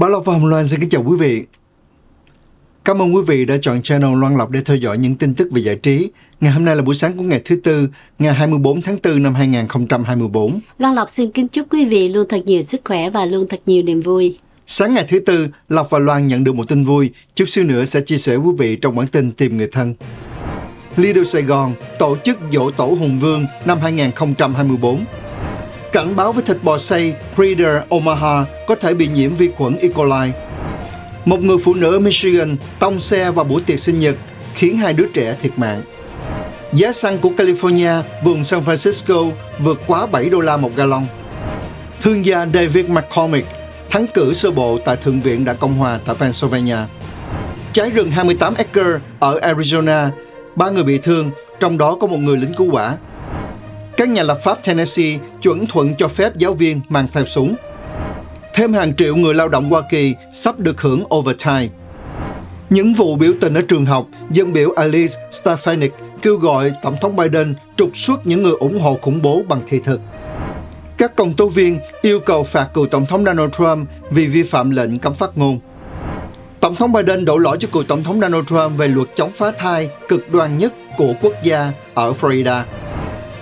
Bảo Lộc và Hồng Loan xin kính chào quý vị. Cảm ơn quý vị đã chọn channel Loan Lộc để theo dõi những tin tức về giải trí. Ngày hôm nay là buổi sáng của ngày thứ Tư, ngày 24 tháng 4 năm 2024. Loan Lộc xin kính chúc quý vị luôn thật nhiều sức khỏe và luôn thật nhiều niềm vui. Sáng ngày thứ Tư, Lộc và Loan nhận được một tin vui. Chút xíu nữa sẽ chia sẻ quý vị trong bản tin Tìm Người Thân. Lido Sài Gòn tổ chức dỗ tổ Hùng Vương năm 2024 cảnh báo với thịt bò xay Breeder Omaha có thể bị nhiễm vi khuẩn E. coli. Một người phụ nữ ở Michigan tông xe vào buổi tiệc sinh nhật khiến hai đứa trẻ thiệt mạng. Giá xăng của California vùng San Francisco vượt quá 7 đô la một gallon. Thương gia David McCormick thắng cử sơ bộ tại Thượng viện đảng Cộng hòa tại Pennsylvania. Cháy rừng 28 acre ở Arizona, ba người bị thương, trong đó có một người lính cứu hỏa các nhà lập pháp Tennessee chuẩn thuận cho phép giáo viên mang theo súng. Thêm hàng triệu người lao động Hoa Kỳ sắp được hưởng overtime. Những vụ biểu tình ở trường học, dân biểu Alice Stefanik kêu gọi Tổng thống Biden trục xuất những người ủng hộ khủng bố bằng thị thực. Các công tố viên yêu cầu phạt cựu Tổng thống Donald Trump vì vi phạm lệnh cấm phát ngôn. Tổng thống Biden đổ lỗi cho cựu Tổng thống Donald Trump về luật chống phá thai cực đoan nhất của quốc gia ở Florida.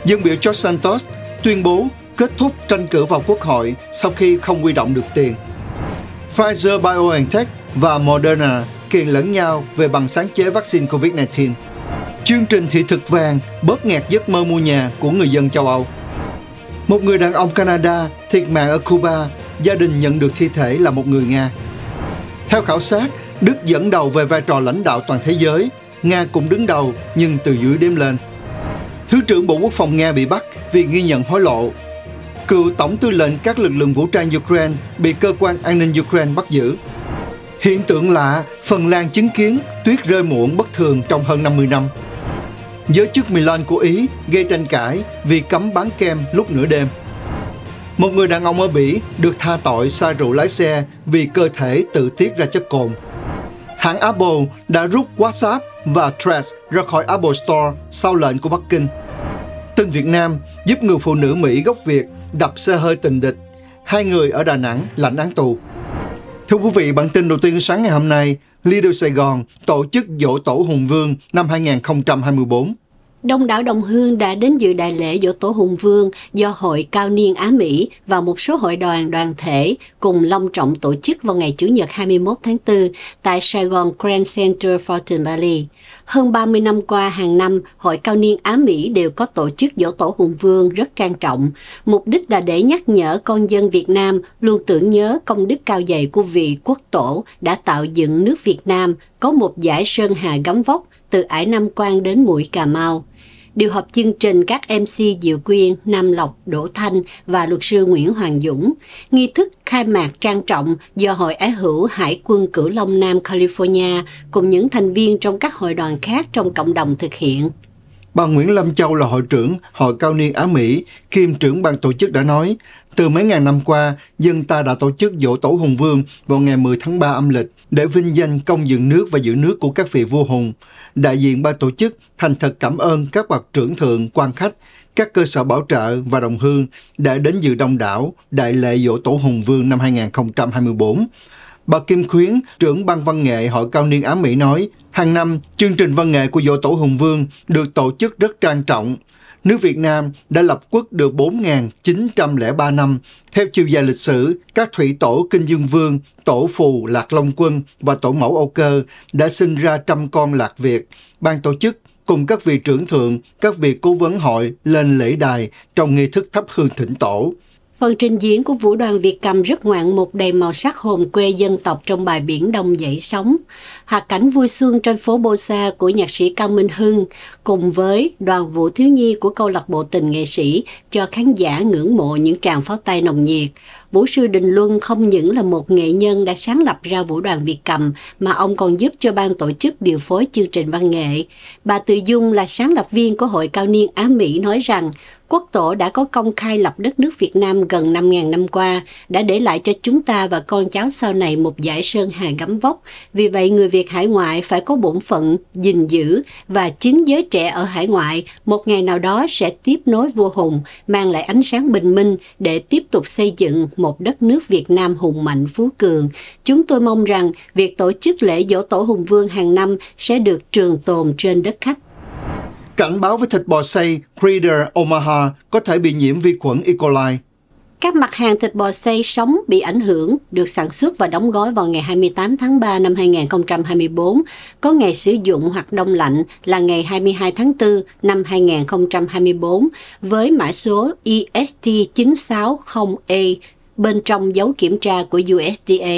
Dân biểu George Santos tuyên bố kết thúc tranh cử vào quốc hội sau khi không huy động được tiền. Pfizer BioNTech và Moderna kiện lẫn nhau về bằng sáng chế vaccine COVID-19. Chương trình thị thực vàng bóp nghẹt giấc mơ mua nhà của người dân châu Âu. Một người đàn ông Canada thiệt mạng ở Cuba, gia đình nhận được thi thể là một người Nga. Theo khảo sát, Đức dẫn đầu về vai trò lãnh đạo toàn thế giới, Nga cũng đứng đầu nhưng từ dưới đêm lên. Thứ trưởng Bộ Quốc phòng Nga bị bắt vì nghi nhận hối lộ. Cựu Tổng tư lệnh các lực lượng vũ trang Ukraine bị cơ quan an ninh Ukraine bắt giữ. Hiện tượng lạ, Phần Lan chứng kiến tuyết rơi muộn bất thường trong hơn 50 năm. Giới chức Milan của Ý gây tranh cãi vì cấm bán kem lúc nửa đêm. Một người đàn ông ở Bỉ được tha tội sai rượu lái xe vì cơ thể tự tiết ra chất cồn. Hãng Apple đã rút WhatsApp và Threads ra khỏi Apple Store sau lệnh của Bắc Kinh. Tin Việt Nam giúp người phụ nữ Mỹ gốc Việt đập xe hơi tình địch. Hai người ở Đà Nẵng lãnh án tù. Thưa quý vị, bản tin đầu tiên sáng ngày hôm nay, Lido Sài Gòn tổ chức dỗ tổ Hùng Vương năm 2024. Đông đảo đồng hương đã đến dự đại lễ dỗ tổ Hùng Vương do Hội Cao Niên Á Mỹ và một số hội đoàn đoàn thể cùng long trọng tổ chức vào ngày Chủ nhật 21 tháng 4 tại Sài Gòn Grand Center Fountain Valley. Hơn 30 năm qua, hàng năm, Hội Cao Niên Á Mỹ đều có tổ chức dỗ tổ Hùng Vương rất trang trọng. Mục đích là để nhắc nhở con dân Việt Nam luôn tưởng nhớ công đức cao dày của vị quốc tổ đã tạo dựng nước Việt Nam có một giải sơn hà gấm vóc từ ải Nam Quan đến mũi Cà Mau. Điều hợp chương trình các MC Diệu Quyên, Nam Lộc, Đỗ Thanh và luật sư Nguyễn Hoàng Dũng. Nghi thức khai mạc trang trọng do Hội Ái hữu Hải quân Cửu Long Nam California cùng những thành viên trong các hội đoàn khác trong cộng đồng thực hiện. Bà Nguyễn Lâm Châu là hội trưởng Hội Cao niên Á Mỹ, kiêm trưởng ban tổ chức đã nói, từ mấy ngàn năm qua, dân ta đã tổ chức dỗ tổ Hùng Vương vào ngày 10 tháng 3 âm lịch để vinh danh công dựng nước và giữ nước của các vị vua Hùng. Đại diện ba tổ chức thành thật cảm ơn các bậc trưởng thượng, quan khách, các cơ sở bảo trợ và đồng hương đã đến dự đông đảo đại lễ dỗ tổ Hùng Vương năm 2024. Bà Kim Khuyến, trưởng ban văn nghệ Hội Cao Niên Á Mỹ nói, hàng năm, chương trình văn nghệ của Dỗ Tổ Hùng Vương được tổ chức rất trang trọng, nước Việt Nam đã lập quốc được 4.903 năm. Theo chiều dài lịch sử, các thủy tổ Kinh Dương Vương, tổ phù Lạc Long Quân và tổ mẫu Âu Cơ đã sinh ra trăm con Lạc Việt. Ban tổ chức cùng các vị trưởng thượng, các vị cố vấn hội lên lễ đài trong nghi thức thắp hương thỉnh tổ. Phần trình diễn của vũ đoàn Việt Cầm rất ngoạn mục đầy màu sắc hồn quê dân tộc trong bài Biển Đông dậy sóng. Hạt cảnh vui xuân trên phố Bô Sa của nhạc sĩ Cao Minh Hưng cùng với đoàn vũ thiếu nhi của câu lạc bộ tình nghệ sĩ cho khán giả ngưỡng mộ những tràng pháo tay nồng nhiệt. Vũ sư Đình Luân không những là một nghệ nhân đã sáng lập ra vũ đoàn Việt Cầm mà ông còn giúp cho ban tổ chức điều phối chương trình văn nghệ. Bà Từ Dung là sáng lập viên của Hội Cao Niên Á Mỹ nói rằng Quốc tổ đã có công khai lập đất nước Việt Nam gần 5.000 năm qua, đã để lại cho chúng ta và con cháu sau này một giải sơn hà gấm vóc. Vì vậy, người Việt hải ngoại phải có bổn phận, gìn giữ và chính giới trẻ ở hải ngoại một ngày nào đó sẽ tiếp nối vua hùng, mang lại ánh sáng bình minh để tiếp tục xây dựng một đất nước Việt Nam hùng mạnh phú cường. Chúng tôi mong rằng việc tổ chức lễ dỗ tổ Hùng Vương hàng năm sẽ được trường tồn trên đất khách cảnh báo với thịt bò xay Creeder Omaha có thể bị nhiễm vi khuẩn E. coli. Các mặt hàng thịt bò xay sống bị ảnh hưởng được sản xuất và đóng gói vào ngày 28 tháng 3 năm 2024, có ngày sử dụng hoặc đông lạnh là ngày 22 tháng 4 năm 2024 với mã số EST960A bên trong dấu kiểm tra của USDA.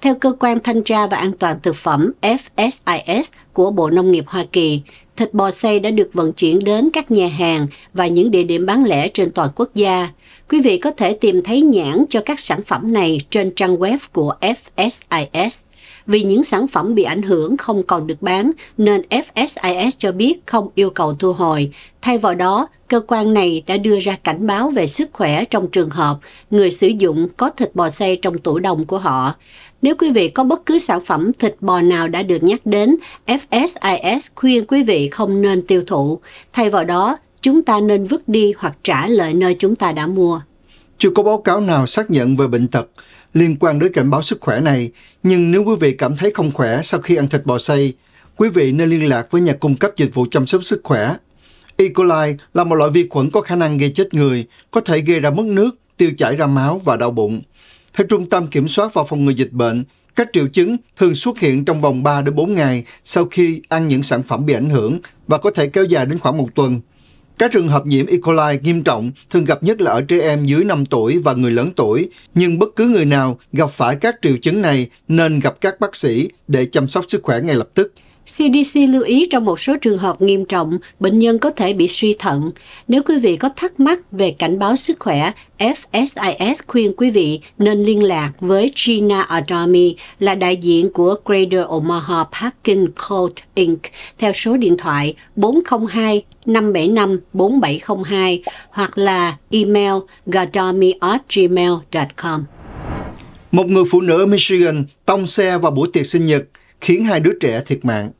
Theo cơ quan thanh tra và an toàn thực phẩm FSIS của Bộ Nông nghiệp Hoa Kỳ, Thịt bò xay đã được vận chuyển đến các nhà hàng và những địa điểm bán lẻ trên toàn quốc gia. Quý vị có thể tìm thấy nhãn cho các sản phẩm này trên trang web của FSIS. Vì những sản phẩm bị ảnh hưởng không còn được bán, nên FSIS cho biết không yêu cầu thu hồi. Thay vào đó, cơ quan này đã đưa ra cảnh báo về sức khỏe trong trường hợp người sử dụng có thịt bò xay trong tủ đông của họ. Nếu quý vị có bất cứ sản phẩm thịt bò nào đã được nhắc đến, FSIS khuyên quý vị không nên tiêu thụ. Thay vào đó, chúng ta nên vứt đi hoặc trả lại nơi chúng ta đã mua. Chưa có báo cáo nào xác nhận về bệnh tật liên quan đến cảnh báo sức khỏe này, nhưng nếu quý vị cảm thấy không khỏe sau khi ăn thịt bò xay, quý vị nên liên lạc với nhà cung cấp dịch vụ chăm sóc sức khỏe. E. coli là một loại vi khuẩn có khả năng gây chết người, có thể gây ra mất nước, tiêu chảy ra máu và đau bụng. Theo Trung tâm Kiểm soát và Phòng ngừa Dịch bệnh, các triệu chứng thường xuất hiện trong vòng 3 đến 4 ngày sau khi ăn những sản phẩm bị ảnh hưởng và có thể kéo dài đến khoảng một tuần. Các trường hợp nhiễm E. coli nghiêm trọng thường gặp nhất là ở trẻ em dưới 5 tuổi và người lớn tuổi, nhưng bất cứ người nào gặp phải các triệu chứng này nên gặp các bác sĩ để chăm sóc sức khỏe ngay lập tức. CDC lưu ý trong một số trường hợp nghiêm trọng, bệnh nhân có thể bị suy thận. Nếu quý vị có thắc mắc về cảnh báo sức khỏe, FSIS khuyên quý vị nên liên lạc với Gina Adami là đại diện của Greater Omaha Parking Code Inc. theo số điện thoại 402 575 4702 hoặc là email gmail com Một người phụ nữ ở Michigan tông xe vào buổi tiệc sinh nhật khiến hai đứa trẻ thiệt mạng.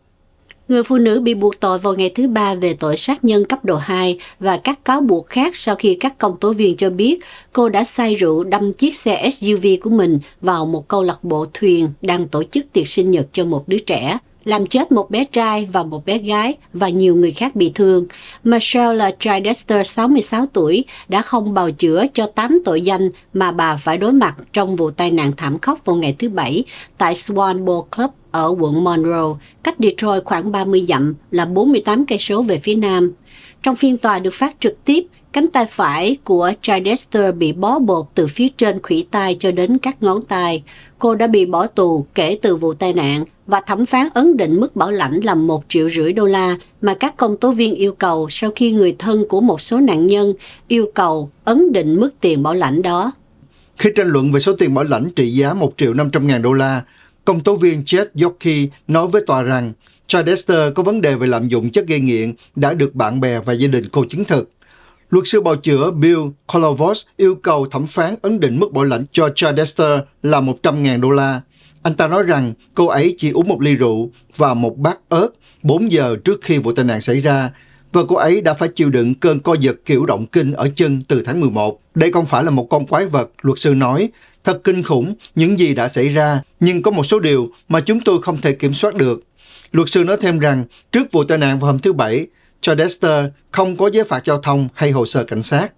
Người phụ nữ bị buộc tội vào ngày thứ ba về tội sát nhân cấp độ 2 và các cáo buộc khác sau khi các công tố viên cho biết cô đã say rượu đâm chiếc xe SUV của mình vào một câu lạc bộ thuyền đang tổ chức tiệc sinh nhật cho một đứa trẻ làm chết một bé trai và một bé gái và nhiều người khác bị thương. Michelle là Tridester 66 tuổi đã không bào chữa cho 8 tội danh mà bà phải đối mặt trong vụ tai nạn thảm khốc vào ngày thứ Bảy tại Swanborough Club ở quận Monroe, cách Detroit khoảng 30 dặm là 48 cây số về phía nam. Trong phiên tòa được phát trực tiếp, cánh tay phải của Chidester bị bó bột từ phía trên khủy tay cho đến các ngón tay. Cô đã bị bỏ tù kể từ vụ tai nạn và thẩm phán ấn định mức bảo lãnh là 1 triệu rưỡi đô la mà các công tố viên yêu cầu sau khi người thân của một số nạn nhân yêu cầu ấn định mức tiền bảo lãnh đó. Khi tranh luận về số tiền bảo lãnh trị giá 1 triệu 500 ngàn đô la, công tố viên Chet Yockey nói với tòa rằng Chadester có vấn đề về lạm dụng chất gây nghiện đã được bạn bè và gia đình cô chứng thực. Luật sư bào chữa Bill Kolovos yêu cầu thẩm phán ấn định mức bảo lãnh cho Chadester là 100.000 đô la. Anh ta nói rằng cô ấy chỉ uống một ly rượu và một bát ớt 4 giờ trước khi vụ tai nạn xảy ra và cô ấy đã phải chịu đựng cơn co giật kiểu động kinh ở chân từ tháng 11. Đây không phải là một con quái vật, luật sư nói, Thật kinh khủng những gì đã xảy ra, nhưng có một số điều mà chúng tôi không thể kiểm soát được. Luật sư nói thêm rằng, trước vụ tai nạn vào hôm thứ Bảy, cho Dexter không có giấy phạt giao thông hay hồ sơ cảnh sát.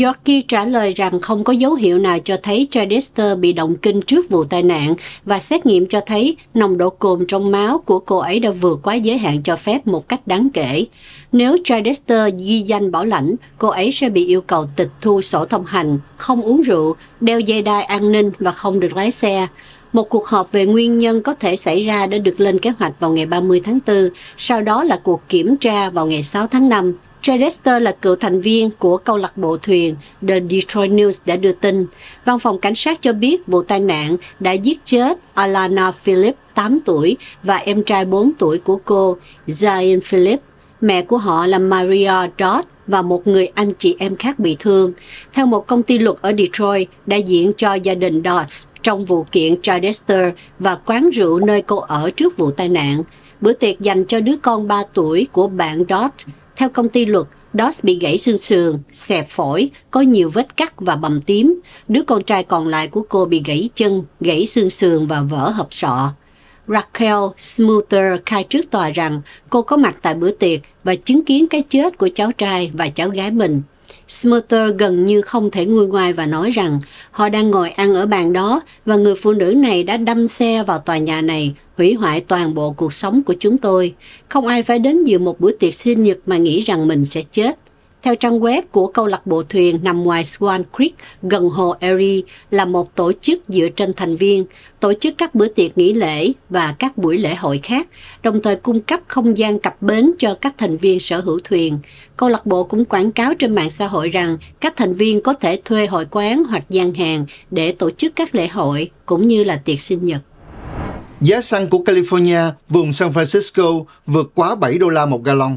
Yorkie trả lời rằng không có dấu hiệu nào cho thấy Chadester bị động kinh trước vụ tai nạn và xét nghiệm cho thấy nồng độ cồn trong máu của cô ấy đã vượt quá giới hạn cho phép một cách đáng kể. Nếu Chadester ghi danh bảo lãnh, cô ấy sẽ bị yêu cầu tịch thu sổ thông hành, không uống rượu, đeo dây đai an ninh và không được lái xe. Một cuộc họp về nguyên nhân có thể xảy ra đã được lên kế hoạch vào ngày 30 tháng 4, sau đó là cuộc kiểm tra vào ngày 6 tháng 5. Jay là cựu thành viên của câu lạc bộ thuyền The Detroit News đã đưa tin. Văn phòng cảnh sát cho biết vụ tai nạn đã giết chết Alana Phillips, 8 tuổi, và em trai 4 tuổi của cô, Zion Phillips. Mẹ của họ là Maria Dodd và một người anh chị em khác bị thương. Theo một công ty luật ở Detroit, đại diện cho gia đình Dodds trong vụ kiện Jay và quán rượu nơi cô ở trước vụ tai nạn. Bữa tiệc dành cho đứa con 3 tuổi của bạn Dodd theo công ty luật, Doss bị gãy xương sườn, xẹp phổi, có nhiều vết cắt và bầm tím. Đứa con trai còn lại của cô bị gãy chân, gãy xương sườn và vỡ hộp sọ. Raquel Smoother khai trước tòa rằng cô có mặt tại bữa tiệc và chứng kiến cái chết của cháu trai và cháu gái mình Smother gần như không thể nguôi ngoai và nói rằng họ đang ngồi ăn ở bàn đó và người phụ nữ này đã đâm xe vào tòa nhà này, hủy hoại toàn bộ cuộc sống của chúng tôi. Không ai phải đến dự một bữa tiệc sinh nhật mà nghĩ rằng mình sẽ chết. Theo trang web của câu lạc bộ thuyền nằm ngoài Swan Creek gần hồ Erie là một tổ chức dựa trên thành viên, tổ chức các bữa tiệc nghỉ lễ và các buổi lễ hội khác, đồng thời cung cấp không gian cập bến cho các thành viên sở hữu thuyền. Câu lạc bộ cũng quảng cáo trên mạng xã hội rằng các thành viên có thể thuê hội quán hoặc gian hàng để tổ chức các lễ hội cũng như là tiệc sinh nhật. Giá xăng của California, vùng San Francisco vượt quá 7 đô la một gallon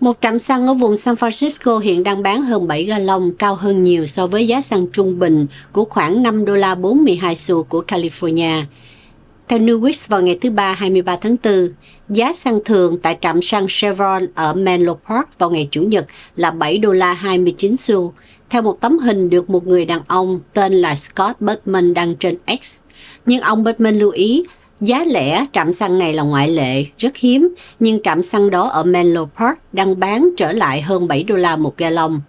một trạm xăng ở vùng San Francisco hiện đang bán hơn 7 gallon, cao hơn nhiều so với giá xăng trung bình của khoảng 5 đô la 42 xu của California. Theo Newix vào ngày thứ Ba 23 tháng 4, giá xăng thường tại trạm xăng Chevron ở Menlo Park vào ngày Chủ nhật là 7 đô la 29 xu, theo một tấm hình được một người đàn ông tên là Scott Bergman đăng trên X. Nhưng ông Bergman lưu ý Giá lẻ trạm xăng này là ngoại lệ, rất hiếm, nhưng trạm xăng đó ở Menlo Park đang bán trở lại hơn 7 đô la một gallon.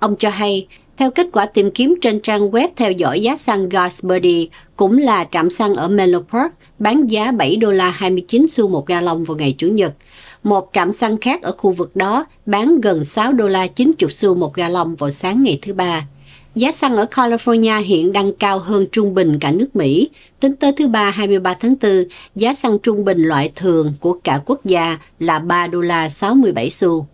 Ông cho hay, theo kết quả tìm kiếm trên trang web theo dõi giá xăng Gasbuddy, cũng là trạm xăng ở Menlo Park, bán giá 7 đô la 29 xu một gallon vào ngày Chủ nhật. Một trạm xăng khác ở khu vực đó bán gần 6 đô la 90 xu một gallon vào sáng ngày thứ ba. Giá xăng ở California hiện đang cao hơn trung bình cả nước Mỹ. Tính tới thứ Ba 23 tháng 4, giá xăng trung bình loại thường của cả quốc gia là 3 đô la 67 xu.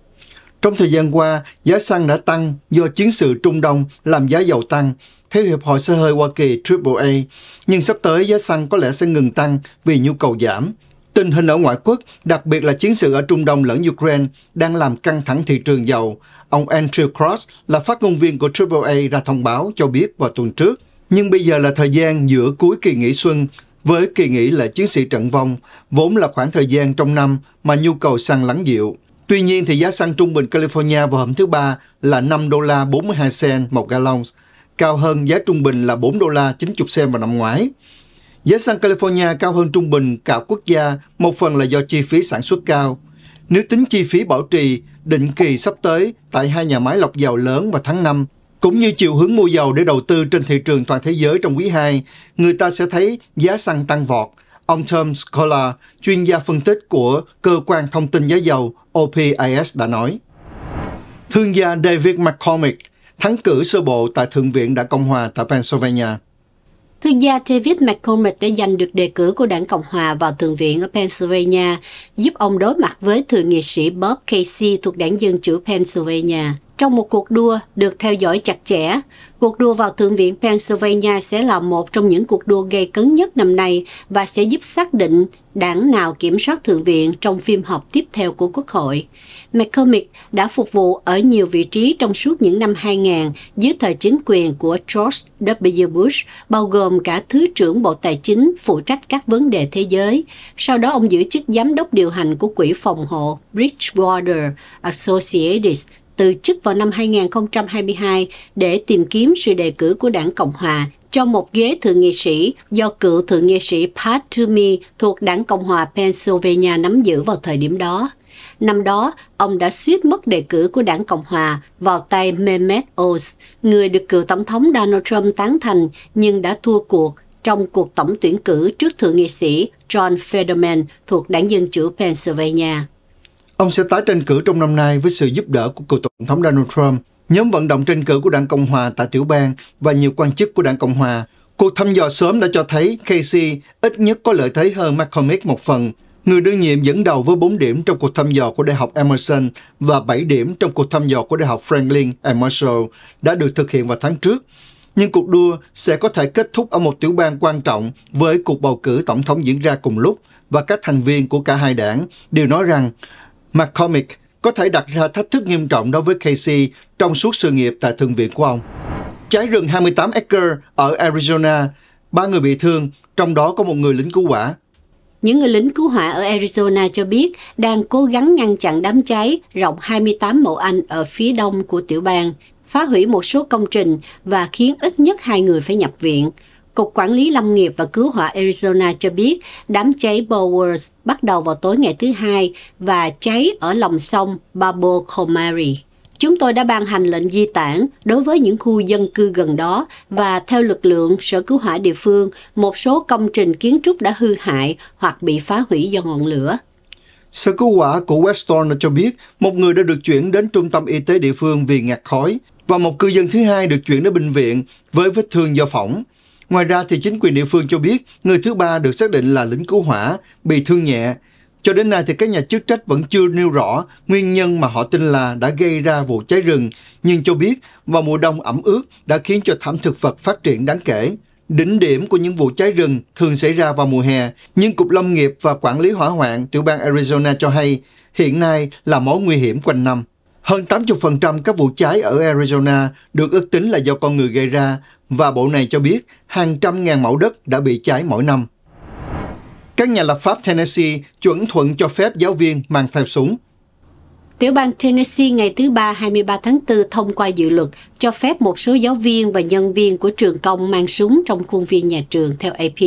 Trong thời gian qua, giá xăng đã tăng do chiến sự Trung Đông làm giá dầu tăng, theo Hiệp hội xe hơi Hoa Kỳ AAA. Nhưng sắp tới giá xăng có lẽ sẽ ngừng tăng vì nhu cầu giảm. Tình hình ở ngoại quốc, đặc biệt là chiến sự ở Trung Đông lẫn Ukraine, đang làm căng thẳng thị trường dầu. Ông Andrew Cross là phát ngôn viên của AAA ra thông báo cho biết vào tuần trước. Nhưng bây giờ là thời gian giữa cuối kỳ nghỉ xuân với kỳ nghỉ là chiến sĩ trận vong, vốn là khoảng thời gian trong năm mà nhu cầu xăng lắng dịu. Tuy nhiên thì giá xăng trung bình California vào hôm thứ Ba là 5 đô la 42 cent một gallon, cao hơn giá trung bình là 4 đô la 90 cent vào năm ngoái. Giá xăng California cao hơn trung bình cả quốc gia, một phần là do chi phí sản xuất cao. Nếu tính chi phí bảo trì định kỳ sắp tới tại hai nhà máy lọc dầu lớn vào tháng 5, cũng như chiều hướng mua dầu để đầu tư trên thị trường toàn thế giới trong quý 2, người ta sẽ thấy giá xăng tăng vọt. Ông Tom Scholar, chuyên gia phân tích của Cơ quan Thông tin Giá dầu OPIS đã nói. Thương gia David McCormick thắng cử sơ bộ tại Thượng viện đã Cộng hòa tại Pennsylvania. Thương gia David McCormick đã giành được đề cử của đảng Cộng Hòa vào Thượng viện ở Pennsylvania, giúp ông đối mặt với Thượng nghị sĩ Bob Casey thuộc đảng Dân Chủ Pennsylvania. Trong một cuộc đua được theo dõi chặt chẽ, cuộc đua vào Thượng viện Pennsylvania sẽ là một trong những cuộc đua gây cấn nhất năm nay và sẽ giúp xác định đảng nào kiểm soát Thượng viện trong phiên họp tiếp theo của Quốc hội. McCormick đã phục vụ ở nhiều vị trí trong suốt những năm 2000 dưới thời chính quyền của George W. Bush, bao gồm cả Thứ trưởng Bộ Tài chính phụ trách các vấn đề thế giới. Sau đó ông giữ chức giám đốc điều hành của Quỹ phòng hộ Bridgewater Associates từ chức vào năm 2022 để tìm kiếm sự đề cử của đảng Cộng hòa cho một ghế thượng nghị sĩ do cựu thượng nghị sĩ Pat Toomey thuộc đảng Cộng hòa Pennsylvania nắm giữ vào thời điểm đó. Năm đó, ông đã suýt mất đề cử của đảng Cộng Hòa vào tay Mehmet Oz, người được cựu Tổng thống Donald Trump tán thành nhưng đã thua cuộc trong cuộc tổng tuyển cử trước thượng nghị sĩ John Fetterman thuộc đảng Dân Chủ Pennsylvania. Ông sẽ tái tranh cử trong năm nay với sự giúp đỡ của cựu Tổng thống Donald Trump Nhóm vận động tranh cử của đảng Cộng Hòa tại tiểu bang và nhiều quan chức của đảng Cộng Hòa, cuộc thăm dò sớm đã cho thấy Casey ít nhất có lợi thế hơn McCormick một phần. Người đương nhiệm dẫn đầu với 4 điểm trong cuộc thăm dò của Đại học Emerson và 7 điểm trong cuộc thăm dò của Đại học Franklin and Marshall đã được thực hiện vào tháng trước. Nhưng cuộc đua sẽ có thể kết thúc ở một tiểu bang quan trọng với cuộc bầu cử tổng thống diễn ra cùng lúc và các thành viên của cả hai đảng đều nói rằng McCormick có thể đặt ra thách thức nghiêm trọng đối với Casey trong suốt sự nghiệp tại thượng viện của ông. Cháy rừng 28 acre ở Arizona, ba người bị thương, trong đó có một người lính cứu hỏa. Những người lính cứu hỏa ở Arizona cho biết đang cố gắng ngăn chặn đám cháy rộng 28 mẫu Anh ở phía đông của tiểu bang, phá hủy một số công trình và khiến ít nhất hai người phải nhập viện. Cục Quản lý Lâm nghiệp và Cứu hỏa Arizona cho biết đám cháy Bowers bắt đầu vào tối ngày thứ Hai và cháy ở lòng sông Babo Comari. Chúng tôi đã ban hành lệnh di tản đối với những khu dân cư gần đó và theo lực lượng sở cứu hỏa địa phương, một số công trình kiến trúc đã hư hại hoặc bị phá hủy do ngọn lửa. Sở cứu hỏa của Weston cho biết một người đã được chuyển đến trung tâm y tế địa phương vì ngạt khói và một cư dân thứ hai được chuyển đến bệnh viện với vết thương do phỏng. Ngoài ra thì chính quyền địa phương cho biết người thứ ba được xác định là lính cứu hỏa, bị thương nhẹ. Cho đến nay thì các nhà chức trách vẫn chưa nêu rõ nguyên nhân mà họ tin là đã gây ra vụ cháy rừng, nhưng cho biết vào mùa đông ẩm ướt đã khiến cho thảm thực vật phát triển đáng kể. Đỉnh điểm của những vụ cháy rừng thường xảy ra vào mùa hè, nhưng Cục Lâm nghiệp và Quản lý Hỏa hoạn tiểu bang Arizona cho hay hiện nay là mối nguy hiểm quanh năm. Hơn 80% các vụ cháy ở Arizona được ước tính là do con người gây ra và bộ này cho biết hàng trăm ngàn mẫu đất đã bị cháy mỗi năm. Các nhà lập pháp Tennessee chuẩn thuận cho phép giáo viên mang theo súng Tiểu bang Tennessee ngày thứ Ba 23 tháng 4 thông qua dự luật cho phép một số giáo viên và nhân viên của trường công mang súng trong khuôn viên nhà trường theo AP.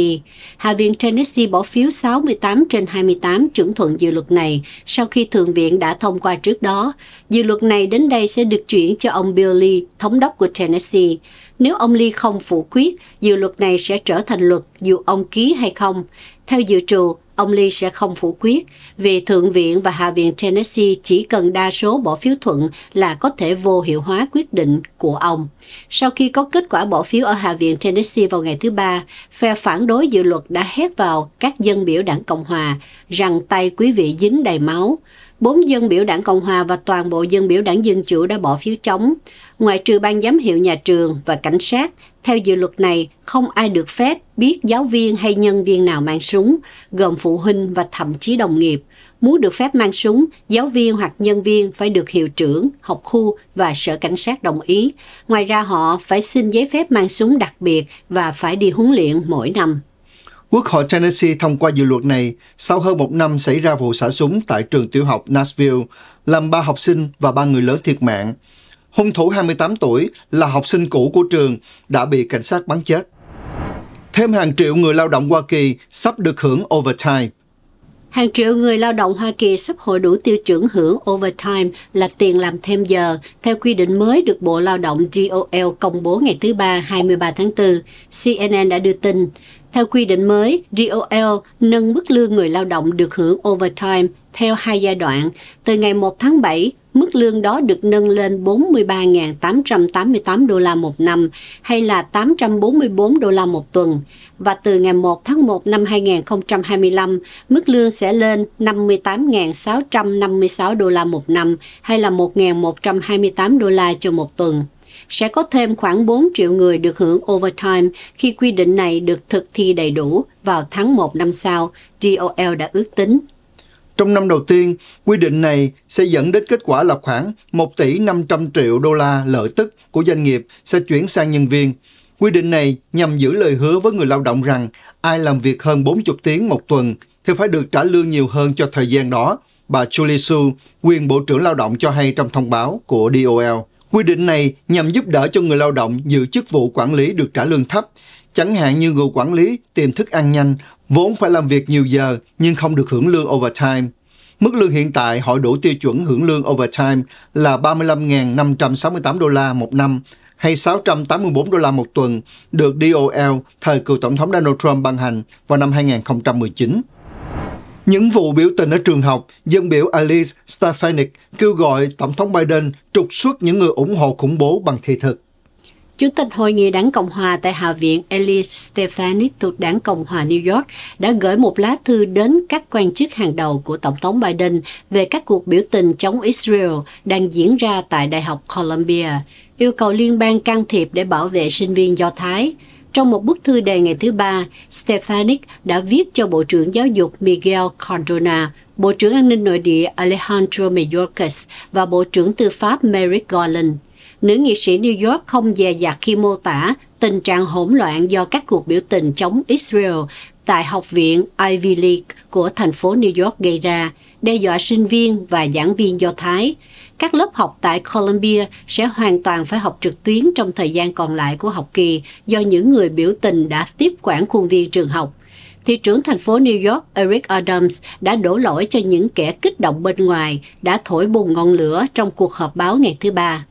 Hạ viện Tennessee bỏ phiếu 68 trên 28 chuẩn thuận dự luật này sau khi Thượng viện đã thông qua trước đó. Dự luật này đến đây sẽ được chuyển cho ông Bill Lee, thống đốc của Tennessee. Nếu ông Lee không phủ quyết, dự luật này sẽ trở thành luật dù ông ký hay không. Theo dự trù, ông Lee sẽ không phủ quyết vì Thượng viện và Hạ viện Tennessee chỉ cần đa số bỏ phiếu thuận là có thể vô hiệu hóa quyết định của ông. Sau khi có kết quả bỏ phiếu ở Hạ viện Tennessee vào ngày thứ Ba, phe phản đối dự luật đã hét vào các dân biểu đảng Cộng Hòa rằng tay quý vị dính đầy máu. Bốn dân biểu đảng Cộng Hòa và toàn bộ dân biểu đảng Dân Chủ đã bỏ phiếu chống. ngoại trừ ban giám hiệu nhà trường và cảnh sát theo dự luật này, không ai được phép biết giáo viên hay nhân viên nào mang súng, gồm phụ huynh và thậm chí đồng nghiệp. Muốn được phép mang súng, giáo viên hoặc nhân viên phải được hiệu trưởng, học khu và sở cảnh sát đồng ý. Ngoài ra họ phải xin giấy phép mang súng đặc biệt và phải đi huấn luyện mỗi năm. Quốc hội Tennessee thông qua dự luật này sau hơn một năm xảy ra vụ xả súng tại trường tiểu học Nashville, làm ba học sinh và ba người lớn thiệt mạng hung thủ 28 tuổi là học sinh cũ của trường đã bị cảnh sát bắn chết. Thêm hàng triệu người lao động Hoa Kỳ sắp được hưởng overtime. Hàng triệu người lao động Hoa Kỳ sắp hội đủ tiêu chuẩn hưởng overtime là tiền làm thêm giờ, theo quy định mới được Bộ Lao động DOL công bố ngày thứ Ba 23 tháng 4. CNN đã đưa tin, theo quy định mới, DOL nâng mức lương người lao động được hưởng overtime theo hai giai đoạn. Từ ngày 1 tháng 7, mức lương đó được nâng lên 43.888 đô la một năm hay là 844 đô la một tuần. Và từ ngày 1 tháng 1 năm 2025, mức lương sẽ lên 58.656 đô la một năm hay là 1.128 đô la cho một tuần sẽ có thêm khoảng 4 triệu người được hưởng overtime khi quy định này được thực thi đầy đủ vào tháng 1 năm sau, DOL đã ước tính. Trong năm đầu tiên, quy định này sẽ dẫn đến kết quả là khoảng 1 tỷ 500 triệu đô la lợi tức của doanh nghiệp sẽ chuyển sang nhân viên. Quy định này nhằm giữ lời hứa với người lao động rằng ai làm việc hơn 40 tiếng một tuần thì phải được trả lương nhiều hơn cho thời gian đó, bà Julie Su, quyền Bộ trưởng Lao động cho hay trong thông báo của DOL. Quy định này nhằm giúp đỡ cho người lao động giữ chức vụ quản lý được trả lương thấp, chẳng hạn như người quản lý tìm thức ăn nhanh, vốn phải làm việc nhiều giờ nhưng không được hưởng lương overtime. Mức lương hiện tại họ đủ tiêu chuẩn hưởng lương overtime là 35.568 đô la một năm hay 684 đô la một tuần được DOL thời cựu Tổng thống Donald Trump ban hành vào năm 2019. Những vụ biểu tình ở trường học, dân biểu Alice Stefanik kêu gọi Tổng thống Biden trục xuất những người ủng hộ khủng bố bằng thị thực. Chủ tịch Hội nghị Đảng Cộng Hòa tại Hạ viện Elise Stefanik thuộc Đảng Cộng Hòa New York đã gửi một lá thư đến các quan chức hàng đầu của Tổng thống Biden về các cuộc biểu tình chống Israel đang diễn ra tại Đại học Columbia, yêu cầu liên bang can thiệp để bảo vệ sinh viên Do Thái. Trong một bức thư đề ngày thứ ba, Stefanik đã viết cho Bộ trưởng Giáo dục Miguel Cardona, Bộ trưởng An ninh Nội địa Alejandro Mayorkas và Bộ trưởng Tư pháp Merrick Garland. Nữ nghị sĩ New York không dè dặt khi mô tả tình trạng hỗn loạn do các cuộc biểu tình chống Israel tại Học viện Ivy League của thành phố New York gây ra, đe dọa sinh viên và giảng viên Do Thái các lớp học tại Columbia sẽ hoàn toàn phải học trực tuyến trong thời gian còn lại của học kỳ do những người biểu tình đã tiếp quản khuôn viên trường học. Thị trưởng thành phố New York Eric Adams đã đổ lỗi cho những kẻ kích động bên ngoài đã thổi bùng ngọn lửa trong cuộc họp báo ngày thứ ba.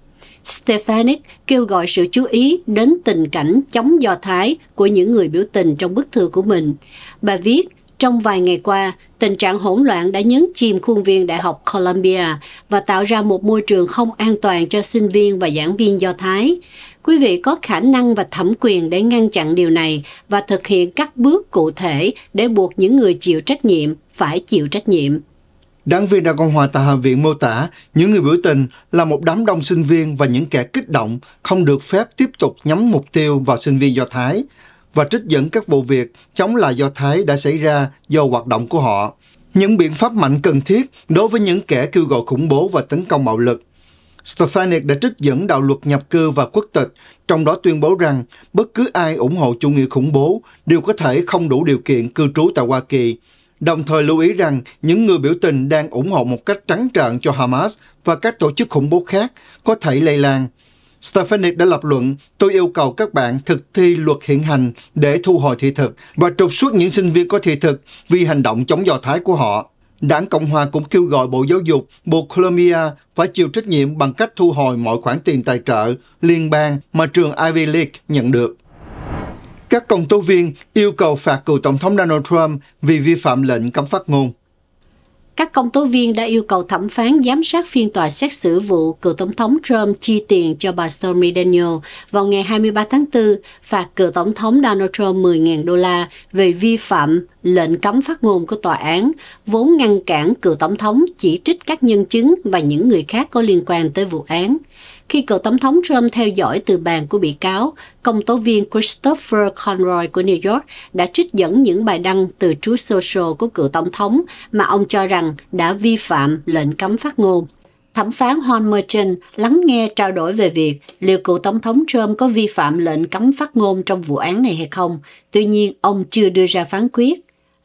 Stefanik kêu gọi sự chú ý đến tình cảnh chống Do Thái của những người biểu tình trong bức thư của mình. Bà viết, trong vài ngày qua, tình trạng hỗn loạn đã nhấn chìm khuôn viên Đại học Columbia và tạo ra một môi trường không an toàn cho sinh viên và giảng viên Do Thái. Quý vị có khả năng và thẩm quyền để ngăn chặn điều này và thực hiện các bước cụ thể để buộc những người chịu trách nhiệm phải chịu trách nhiệm. Đảng viên Đảng Cộng hòa tại Hạ viện mô tả những người biểu tình là một đám đông sinh viên và những kẻ kích động không được phép tiếp tục nhắm mục tiêu vào sinh viên Do Thái và trích dẫn các vụ việc chống lại Do Thái đã xảy ra do hoạt động của họ. Những biện pháp mạnh cần thiết đối với những kẻ kêu gọi khủng bố và tấn công bạo lực. Stefanik đã trích dẫn đạo luật nhập cư và quốc tịch, trong đó tuyên bố rằng bất cứ ai ủng hộ chủ nghĩa khủng bố đều có thể không đủ điều kiện cư trú tại Hoa Kỳ, đồng thời lưu ý rằng những người biểu tình đang ủng hộ một cách trắng trợn cho Hamas và các tổ chức khủng bố khác có thể lây lan. Stefanik đã lập luận, tôi yêu cầu các bạn thực thi luật hiện hành để thu hồi thị thực và trục xuất những sinh viên có thị thực vì hành động chống do Thái của họ. Đảng Cộng hòa cũng kêu gọi Bộ Giáo dục, Bộ Columbia phải chịu trách nhiệm bằng cách thu hồi mọi khoản tiền tài trợ, liên bang mà trường Ivy League nhận được. Các công tố viên yêu cầu phạt cựu Tổng thống Donald Trump vì vi phạm lệnh cấm phát ngôn. Các công tố viên đã yêu cầu thẩm phán giám sát phiên tòa xét xử vụ cựu Tổng thống Trump chi tiền cho bà Stormy Daniel vào ngày 23 tháng 4, phạt cựu Tổng thống Donald Trump 10.000 đô la về vi phạm lệnh cấm phát ngôn của tòa án, vốn ngăn cản cựu Tổng thống chỉ trích các nhân chứng và những người khác có liên quan tới vụ án. Khi cựu Tổng thống Trump theo dõi từ bàn của bị cáo, công tố viên Christopher Conroy của New York đã trích dẫn những bài đăng từ Truth Social của cựu Tổng thống mà ông cho rằng đã vi phạm lệnh cấm phát ngôn. Thẩm phán Hon Merchant lắng nghe trao đổi về việc liệu cựu Tổng thống Trump có vi phạm lệnh cấm phát ngôn trong vụ án này hay không. Tuy nhiên, ông chưa đưa ra phán quyết.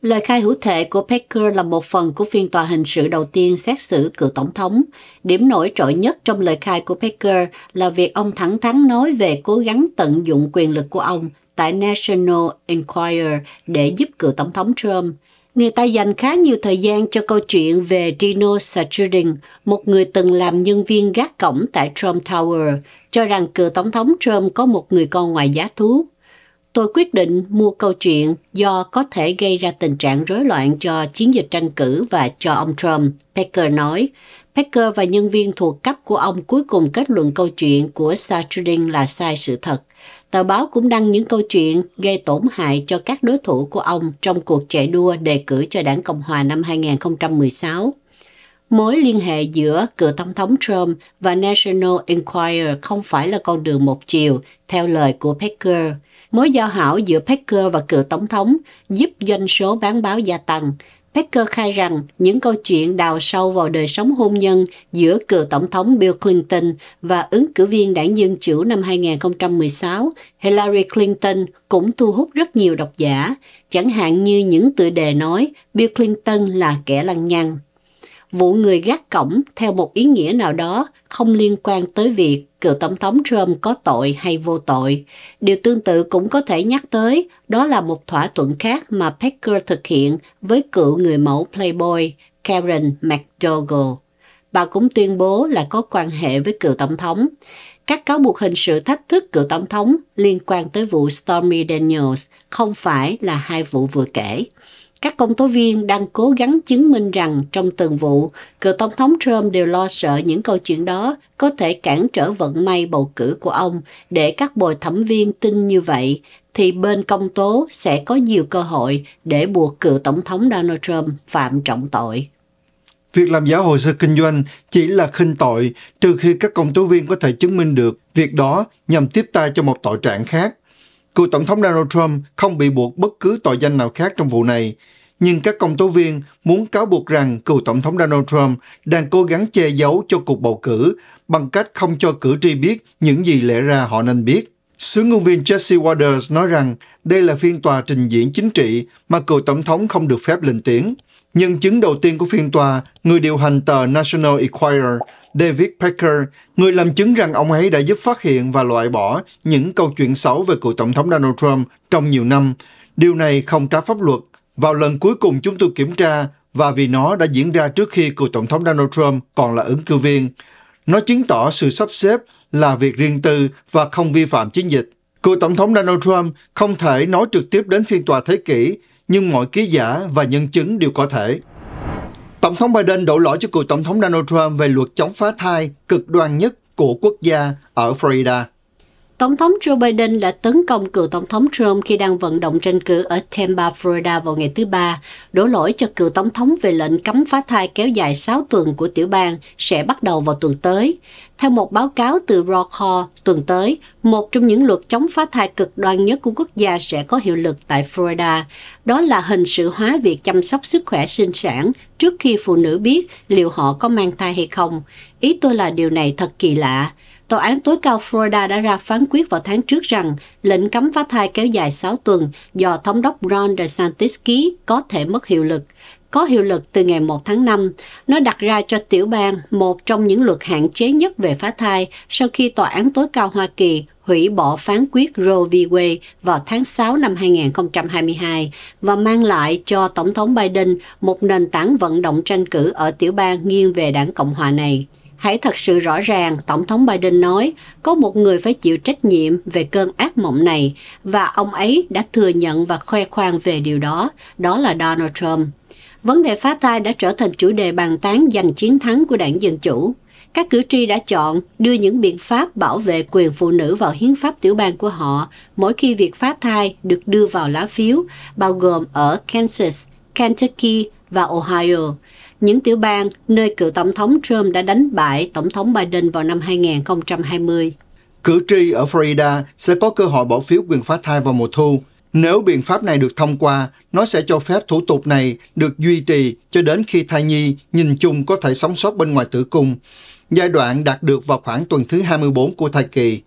Lời khai hữu thể của Baker là một phần của phiên tòa hình sự đầu tiên xét xử cựu tổng thống. Điểm nổi trội nhất trong lời khai của Baker là việc ông thẳng thắn nói về cố gắng tận dụng quyền lực của ông tại National Enquirer để giúp cựu tổng thống Trump. Người ta dành khá nhiều thời gian cho câu chuyện về Dino Sachudin, một người từng làm nhân viên gác cổng tại Trump Tower, cho rằng cựu tổng thống Trump có một người con ngoài giá thú tôi quyết định mua câu chuyện do có thể gây ra tình trạng rối loạn cho chiến dịch tranh cử và cho ông Trump, Pecker nói. Pecker và nhân viên thuộc cấp của ông cuối cùng kết luận câu chuyện của Saturday là sai sự thật. Tờ báo cũng đăng những câu chuyện gây tổn hại cho các đối thủ của ông trong cuộc chạy đua đề cử cho đảng Cộng hòa năm 2016. Mối liên hệ giữa cựu tổng thống Trump và National Enquirer không phải là con đường một chiều, theo lời của Pecker. Mối giao hảo giữa Pecker và cựu tổng thống giúp doanh số bán báo gia tăng. Pecker khai rằng những câu chuyện đào sâu vào đời sống hôn nhân giữa cựu tổng thống Bill Clinton và ứng cử viên đảng Dân Chủ năm 2016 Hillary Clinton cũng thu hút rất nhiều độc giả, chẳng hạn như những tựa đề nói Bill Clinton là kẻ lăng nhăng vụ người gác cổng theo một ý nghĩa nào đó không liên quan tới việc cựu tổng thống Trump có tội hay vô tội. Điều tương tự cũng có thể nhắc tới, đó là một thỏa thuận khác mà Packer thực hiện với cựu người mẫu Playboy Karen McDougall. Bà cũng tuyên bố là có quan hệ với cựu tổng thống. Các cáo buộc hình sự thách thức cựu tổng thống liên quan tới vụ Stormy Daniels, không phải là hai vụ vừa kể. Các công tố viên đang cố gắng chứng minh rằng trong từng vụ, cựu Tổng thống Trump đều lo sợ những câu chuyện đó có thể cản trở vận may bầu cử của ông để các bồi thẩm viên tin như vậy thì bên công tố sẽ có nhiều cơ hội để buộc cựu Tổng thống Donald Trump phạm trọng tội. Việc làm giả hồ sơ kinh doanh chỉ là khinh tội trừ khi các công tố viên có thể chứng minh được việc đó nhằm tiếp tay cho một tội trạng khác Cựu Tổng thống Donald Trump không bị buộc bất cứ tội danh nào khác trong vụ này, nhưng các công tố viên muốn cáo buộc rằng cựu Tổng thống Donald Trump đang cố gắng che giấu cho cuộc bầu cử bằng cách không cho cử tri biết những gì lẽ ra họ nên biết. Sứ ngôn viên Jesse Waters nói rằng đây là phiên tòa trình diễn chính trị mà cựu Tổng thống không được phép lên tiếng. Nhân chứng đầu tiên của phiên tòa, người điều hành tờ National Enquirer, David Packer, người làm chứng rằng ông ấy đã giúp phát hiện và loại bỏ những câu chuyện xấu về cựu Tổng thống Donald Trump trong nhiều năm. Điều này không trái pháp luật. Vào lần cuối cùng chúng tôi kiểm tra và vì nó đã diễn ra trước khi cựu Tổng thống Donald Trump còn là ứng cử viên. Nó chứng tỏ sự sắp xếp là việc riêng tư và không vi phạm chiến dịch. Cựu Tổng thống Donald Trump không thể nói trực tiếp đến phiên tòa thế kỷ, nhưng mọi ký giả và nhân chứng đều có thể. Tổng thống Biden đổ lỗi cho cựu tổng thống Donald Trump về luật chống phá thai cực đoan nhất của quốc gia ở Florida. Tổng thống Joe Biden đã tấn công cựu tổng thống Trump khi đang vận động tranh cử ở Tampa, Florida vào ngày thứ Ba, đổ lỗi cho cựu tổng thống về lệnh cấm phá thai kéo dài 6 tuần của tiểu bang sẽ bắt đầu vào tuần tới. Theo một báo cáo từ Rockall, tuần tới, một trong những luật chống phá thai cực đoan nhất của quốc gia sẽ có hiệu lực tại Florida, đó là hình sự hóa việc chăm sóc sức khỏe sinh sản trước khi phụ nữ biết liệu họ có mang thai hay không. Ý tôi là điều này thật kỳ lạ. Tòa án tối cao Florida đã ra phán quyết vào tháng trước rằng lệnh cấm phá thai kéo dài 6 tuần do Thống đốc Ron DeSantis ký có thể mất hiệu lực. Có hiệu lực từ ngày 1 tháng 5, nó đặt ra cho tiểu bang một trong những luật hạn chế nhất về phá thai sau khi Tòa án tối cao Hoa Kỳ hủy bỏ phán quyết Roe v. Wade vào tháng 6 năm 2022 và mang lại cho Tổng thống Biden một nền tảng vận động tranh cử ở tiểu bang nghiêng về đảng Cộng hòa này. Hãy thật sự rõ ràng, Tổng thống Biden nói, có một người phải chịu trách nhiệm về cơn ác mộng này và ông ấy đã thừa nhận và khoe khoang về điều đó, đó là Donald Trump. Vấn đề phá thai đã trở thành chủ đề bàn tán giành chiến thắng của đảng Dân Chủ. Các cử tri đã chọn đưa những biện pháp bảo vệ quyền phụ nữ vào hiến pháp tiểu bang của họ mỗi khi việc phá thai được đưa vào lá phiếu, bao gồm ở Kansas, Kentucky và Ohio những tiểu bang nơi cựu Tổng thống Trump đã đánh bại Tổng thống Biden vào năm 2020. Cử tri ở Florida sẽ có cơ hội bỏ phiếu quyền phá thai vào mùa thu. Nếu biện pháp này được thông qua, nó sẽ cho phép thủ tục này được duy trì cho đến khi thai nhi nhìn chung có thể sống sót bên ngoài tử cung. Giai đoạn đạt được vào khoảng tuần thứ 24 của thai kỳ.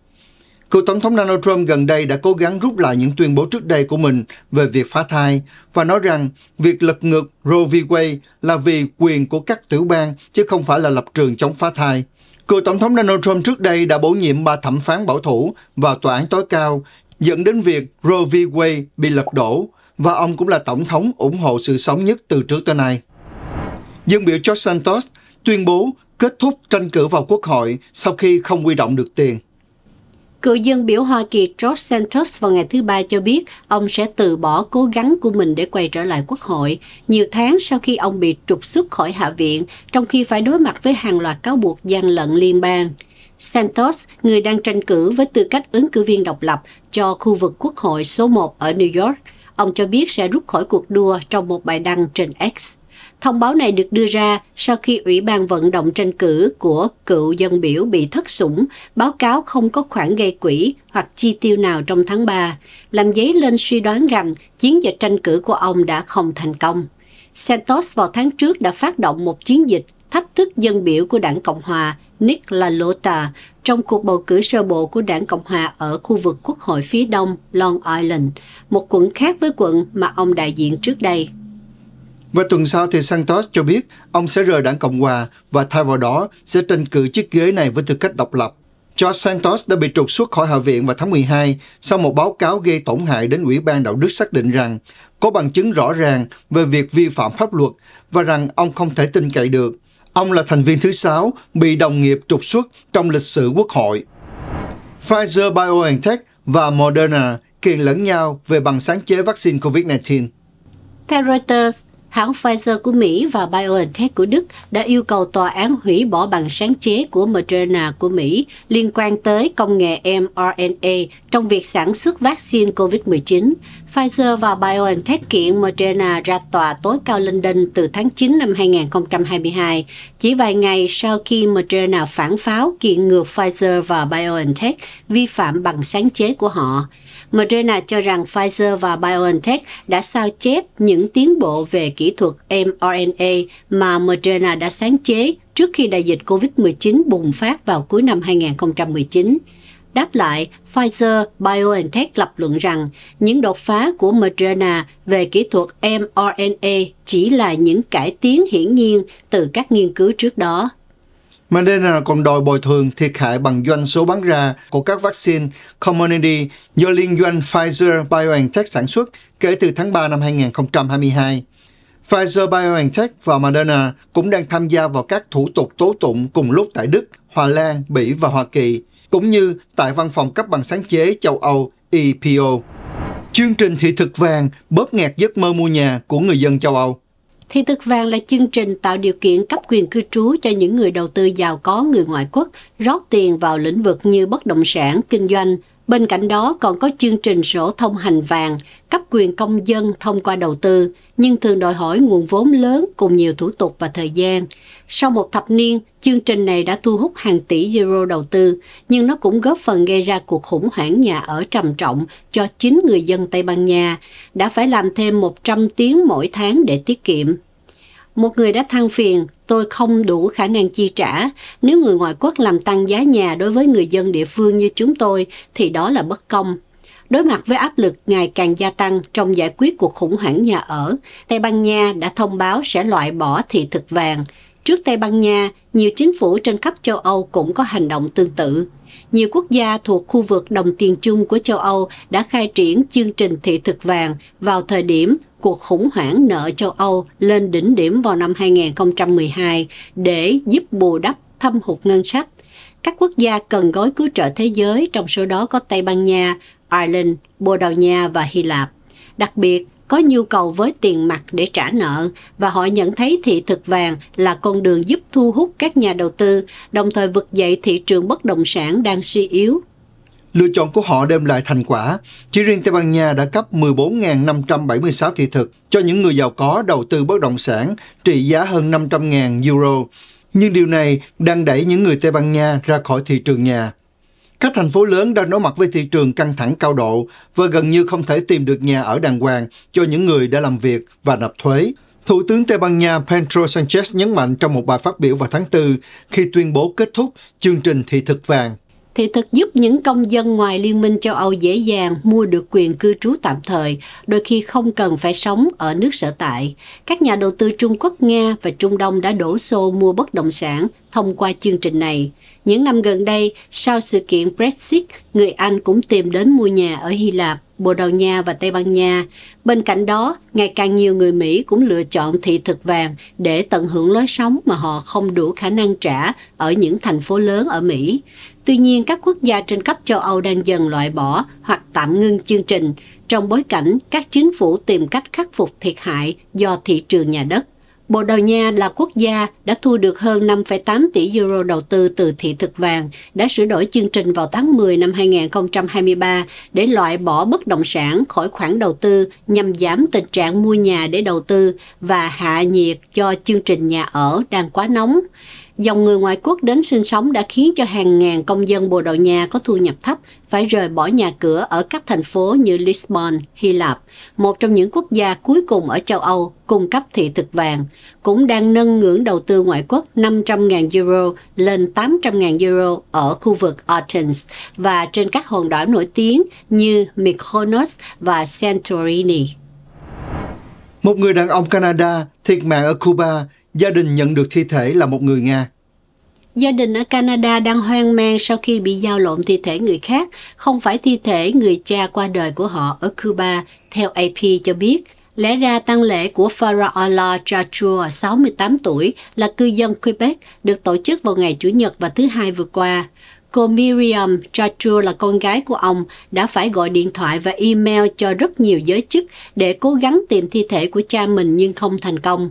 Cựu Tổng thống Donald Trump gần đây đã cố gắng rút lại những tuyên bố trước đây của mình về việc phá thai và nói rằng việc lật ngược Roe v. Wade là vì quyền của các tiểu bang chứ không phải là lập trường chống phá thai. Cựu Tổng thống Donald Trump trước đây đã bổ nhiệm ba thẩm phán bảo thủ vào tòa án tối cao, dẫn đến việc Roe v. Wade bị lật đổ và ông cũng là tổng thống ủng hộ sự sống nhất từ trước tới nay. Dân biểu George Santos tuyên bố kết thúc tranh cử vào quốc hội sau khi không quy động được tiền. Cựu dân biểu Hoa Kỳ George Santos vào ngày thứ Ba cho biết ông sẽ từ bỏ cố gắng của mình để quay trở lại Quốc hội, nhiều tháng sau khi ông bị trục xuất khỏi Hạ viện, trong khi phải đối mặt với hàng loạt cáo buộc gian lận liên bang. Santos, người đang tranh cử với tư cách ứng cử viên độc lập cho khu vực Quốc hội số 1 ở New York, ông cho biết sẽ rút khỏi cuộc đua trong một bài đăng trên X. Thông báo này được đưa ra sau khi Ủy ban vận động tranh cử của cựu dân biểu bị thất sủng báo cáo không có khoản gây quỹ hoặc chi tiêu nào trong tháng 3, làm dấy lên suy đoán rằng chiến dịch tranh cử của ông đã không thành công. Santos vào tháng trước đã phát động một chiến dịch thách thức dân biểu của đảng Cộng Hòa Nick LaLota trong cuộc bầu cử sơ bộ của đảng Cộng Hòa ở khu vực Quốc hội phía đông Long Island, một quận khác với quận mà ông đại diện trước đây. Và tuần sau thì Santos cho biết ông sẽ rời đảng Cộng Hòa và thay vào đó sẽ tranh cử chiếc ghế này với tư cách độc lập. George Santos đã bị trục xuất khỏi Hạ viện vào tháng 12 sau một báo cáo gây tổn hại đến Ủy ban Đạo đức xác định rằng có bằng chứng rõ ràng về việc vi phạm pháp luật và rằng ông không thể tin cậy được. Ông là thành viên thứ sáu bị đồng nghiệp trục xuất trong lịch sử quốc hội. Pfizer BioNTech và Moderna kiện lẫn nhau về bằng sáng chế vaccine COVID-19. Theo Reuters, hãng Pfizer của Mỹ và BioNTech của Đức đã yêu cầu tòa án hủy bỏ bằng sáng chế của Moderna của Mỹ liên quan tới công nghệ mRNA trong việc sản xuất vaccine COVID-19. Pfizer và BioNTech kiện Moderna ra tòa tối cao London từ tháng 9 năm 2022, chỉ vài ngày sau khi Moderna phản pháo kiện ngược Pfizer và BioNTech vi phạm bằng sáng chế của họ. Moderna cho rằng Pfizer và BioNTech đã sao chép những tiến bộ về kỹ thuật mRNA mà Moderna đã sáng chế trước khi đại dịch COVID-19 bùng phát vào cuối năm 2019. Đáp lại, Pfizer BioNTech lập luận rằng những đột phá của Moderna về kỹ thuật mRNA chỉ là những cải tiến hiển nhiên từ các nghiên cứu trước đó. Moderna còn đòi bồi thường thiệt hại bằng doanh số bán ra của các vaccine Comirnaty do liên doanh Pfizer-BioNTech sản xuất kể từ tháng 3 năm 2022. Pfizer-BioNTech và Moderna cũng đang tham gia vào các thủ tục tố tụng cùng lúc tại Đức, Hà Lan, Bỉ và Hoa Kỳ, cũng như tại văn phòng cấp bằng sáng chế châu Âu EPO. Chương trình thị thực vàng bóp nghẹt giấc mơ mua nhà của người dân châu Âu. Thị thực vàng là chương trình tạo điều kiện cấp quyền cư trú cho những người đầu tư giàu có người ngoại quốc rót tiền vào lĩnh vực như bất động sản, kinh doanh, Bên cạnh đó còn có chương trình sổ thông hành vàng, cấp quyền công dân thông qua đầu tư, nhưng thường đòi hỏi nguồn vốn lớn cùng nhiều thủ tục và thời gian. Sau một thập niên, chương trình này đã thu hút hàng tỷ euro đầu tư, nhưng nó cũng góp phần gây ra cuộc khủng hoảng nhà ở trầm trọng cho chính người dân Tây Ban Nha, đã phải làm thêm 100 tiếng mỗi tháng để tiết kiệm. Một người đã than phiền, tôi không đủ khả năng chi trả. Nếu người ngoại quốc làm tăng giá nhà đối với người dân địa phương như chúng tôi, thì đó là bất công. Đối mặt với áp lực ngày càng gia tăng trong giải quyết cuộc khủng hoảng nhà ở, Tây Ban Nha đã thông báo sẽ loại bỏ thị thực vàng. Trước Tây Ban Nha, nhiều chính phủ trên khắp châu Âu cũng có hành động tương tự nhiều quốc gia thuộc khu vực đồng tiền chung của châu Âu đã khai triển chương trình thị thực vàng vào thời điểm cuộc khủng hoảng nợ châu Âu lên đỉnh điểm vào năm 2012 để giúp bù đắp thâm hụt ngân sách. Các quốc gia cần gói cứu trợ thế giới, trong số đó có Tây Ban Nha, Ireland, Bồ Đào Nha và Hy Lạp. Đặc biệt, có nhu cầu với tiền mặt để trả nợ và họ nhận thấy thị thực vàng là con đường giúp thu hút các nhà đầu tư, đồng thời vực dậy thị trường bất động sản đang suy yếu. Lựa chọn của họ đem lại thành quả. Chỉ riêng Tây Ban Nha đã cấp 14.576 thị thực cho những người giàu có đầu tư bất động sản trị giá hơn 500.000 euro. Nhưng điều này đang đẩy những người Tây Ban Nha ra khỏi thị trường nhà. Các thành phố lớn đang đối mặt với thị trường căng thẳng cao độ và gần như không thể tìm được nhà ở đàng hoàng cho những người đã làm việc và nộp thuế. Thủ tướng Tây Ban Nha Pedro Sanchez nhấn mạnh trong một bài phát biểu vào tháng 4 khi tuyên bố kết thúc chương trình thị thực vàng. Thị thực giúp những công dân ngoài Liên minh châu Âu dễ dàng mua được quyền cư trú tạm thời, đôi khi không cần phải sống ở nước sở tại. Các nhà đầu tư Trung Quốc, Nga và Trung Đông đã đổ xô mua bất động sản thông qua chương trình này. Những năm gần đây, sau sự kiện Brexit, người Anh cũng tìm đến mua nhà ở Hy Lạp, Bồ Đào Nha và Tây Ban Nha. Bên cạnh đó, ngày càng nhiều người Mỹ cũng lựa chọn thị thực vàng để tận hưởng lối sống mà họ không đủ khả năng trả ở những thành phố lớn ở Mỹ. Tuy nhiên, các quốc gia trên khắp châu Âu đang dần loại bỏ hoặc tạm ngưng chương trình trong bối cảnh các chính phủ tìm cách khắc phục thiệt hại do thị trường nhà đất. Bồ Đào Nha là quốc gia đã thu được hơn 5,8 tỷ euro đầu tư từ thị thực vàng, đã sửa đổi chương trình vào tháng 10 năm 2023 để loại bỏ bất động sản khỏi khoản đầu tư nhằm giảm tình trạng mua nhà để đầu tư và hạ nhiệt cho chương trình nhà ở đang quá nóng. Dòng người ngoại quốc đến sinh sống đã khiến cho hàng ngàn công dân Bồ Đào Nha có thu nhập thấp phải rời bỏ nhà cửa ở các thành phố như Lisbon, Hy Lạp, một trong những quốc gia cuối cùng ở châu Âu cung cấp thị thực vàng, cũng đang nâng ngưỡng đầu tư ngoại quốc 500.000 euro lên 800.000 euro ở khu vực Athens và trên các hòn đảo nổi tiếng như Mykonos và Santorini. Một người đàn ông Canada thiệt mạng ở Cuba Gia đình nhận được thi thể là một người Nga. Gia đình ở Canada đang hoang mang sau khi bị giao lộn thi thể người khác, không phải thi thể người cha qua đời của họ ở Cuba, theo AP cho biết. Lẽ ra tang lễ của Farah Allah Chachua, 68 tuổi, là cư dân Quebec, được tổ chức vào ngày Chủ nhật và thứ hai vừa qua. Cô Miriam Chachua là con gái của ông, đã phải gọi điện thoại và email cho rất nhiều giới chức để cố gắng tìm thi thể của cha mình nhưng không thành công.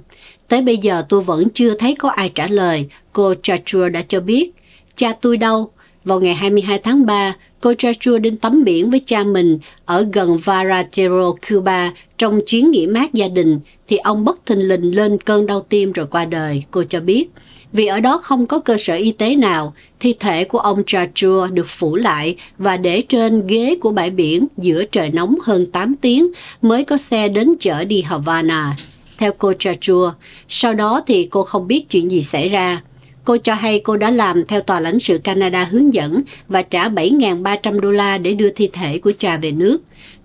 Tới bây giờ tôi vẫn chưa thấy có ai trả lời, cô Chachua đã cho biết. Cha tôi đâu? Vào ngày 22 tháng 3, cô Chachua đến tắm biển với cha mình ở gần Varadero, Cuba trong chuyến nghỉ mát gia đình, thì ông bất thình lình lên cơn đau tim rồi qua đời, cô cho biết. Vì ở đó không có cơ sở y tế nào, thi thể của ông Chachua được phủ lại và để trên ghế của bãi biển giữa trời nóng hơn 8 tiếng mới có xe đến chở đi Havana theo cô Chachua. Sau đó thì cô không biết chuyện gì xảy ra. Cô cho hay cô đã làm theo tòa lãnh sự Canada hướng dẫn và trả 7.300 đô la để đưa thi thể của cha về nước.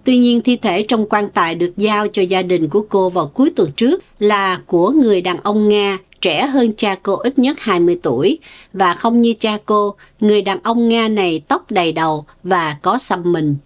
Tuy nhiên thi thể trong quan tài được giao cho gia đình của cô vào cuối tuần trước là của người đàn ông Nga trẻ hơn cha cô ít nhất 20 tuổi và không như cha cô, người đàn ông Nga này tóc đầy đầu và có xăm mình.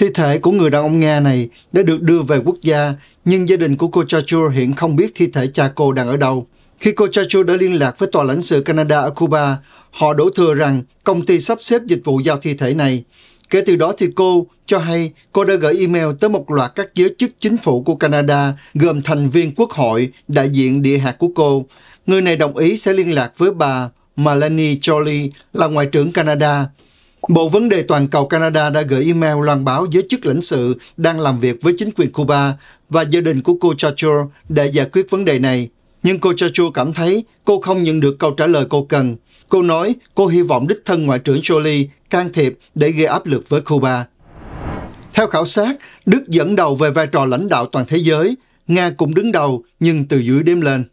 Thi thể của người đàn ông Nga này đã được đưa về quốc gia, nhưng gia đình của cô Chachur hiện không biết thi thể cha cô đang ở đâu. Khi cô Chachur đã liên lạc với tòa lãnh sự Canada ở Cuba, họ đổ thừa rằng công ty sắp xếp dịch vụ giao thi thể này. Kể từ đó thì cô cho hay cô đã gửi email tới một loạt các giới chức chính phủ của Canada gồm thành viên quốc hội, đại diện địa hạt của cô. Người này đồng ý sẽ liên lạc với bà Melanie Jolie là Ngoại trưởng Canada. Bộ Vấn đề Toàn cầu Canada đã gửi email loan báo giới chức lãnh sự đang làm việc với chính quyền Cuba và gia đình của cô Chacho để giải quyết vấn đề này. Nhưng cô Chacho cảm thấy cô không nhận được câu trả lời cô cần. Cô nói cô hy vọng đích thân Ngoại trưởng Jolie can thiệp để gây áp lực với Cuba. Theo khảo sát, Đức dẫn đầu về vai trò lãnh đạo toàn thế giới, Nga cũng đứng đầu nhưng từ dưới đêm lên.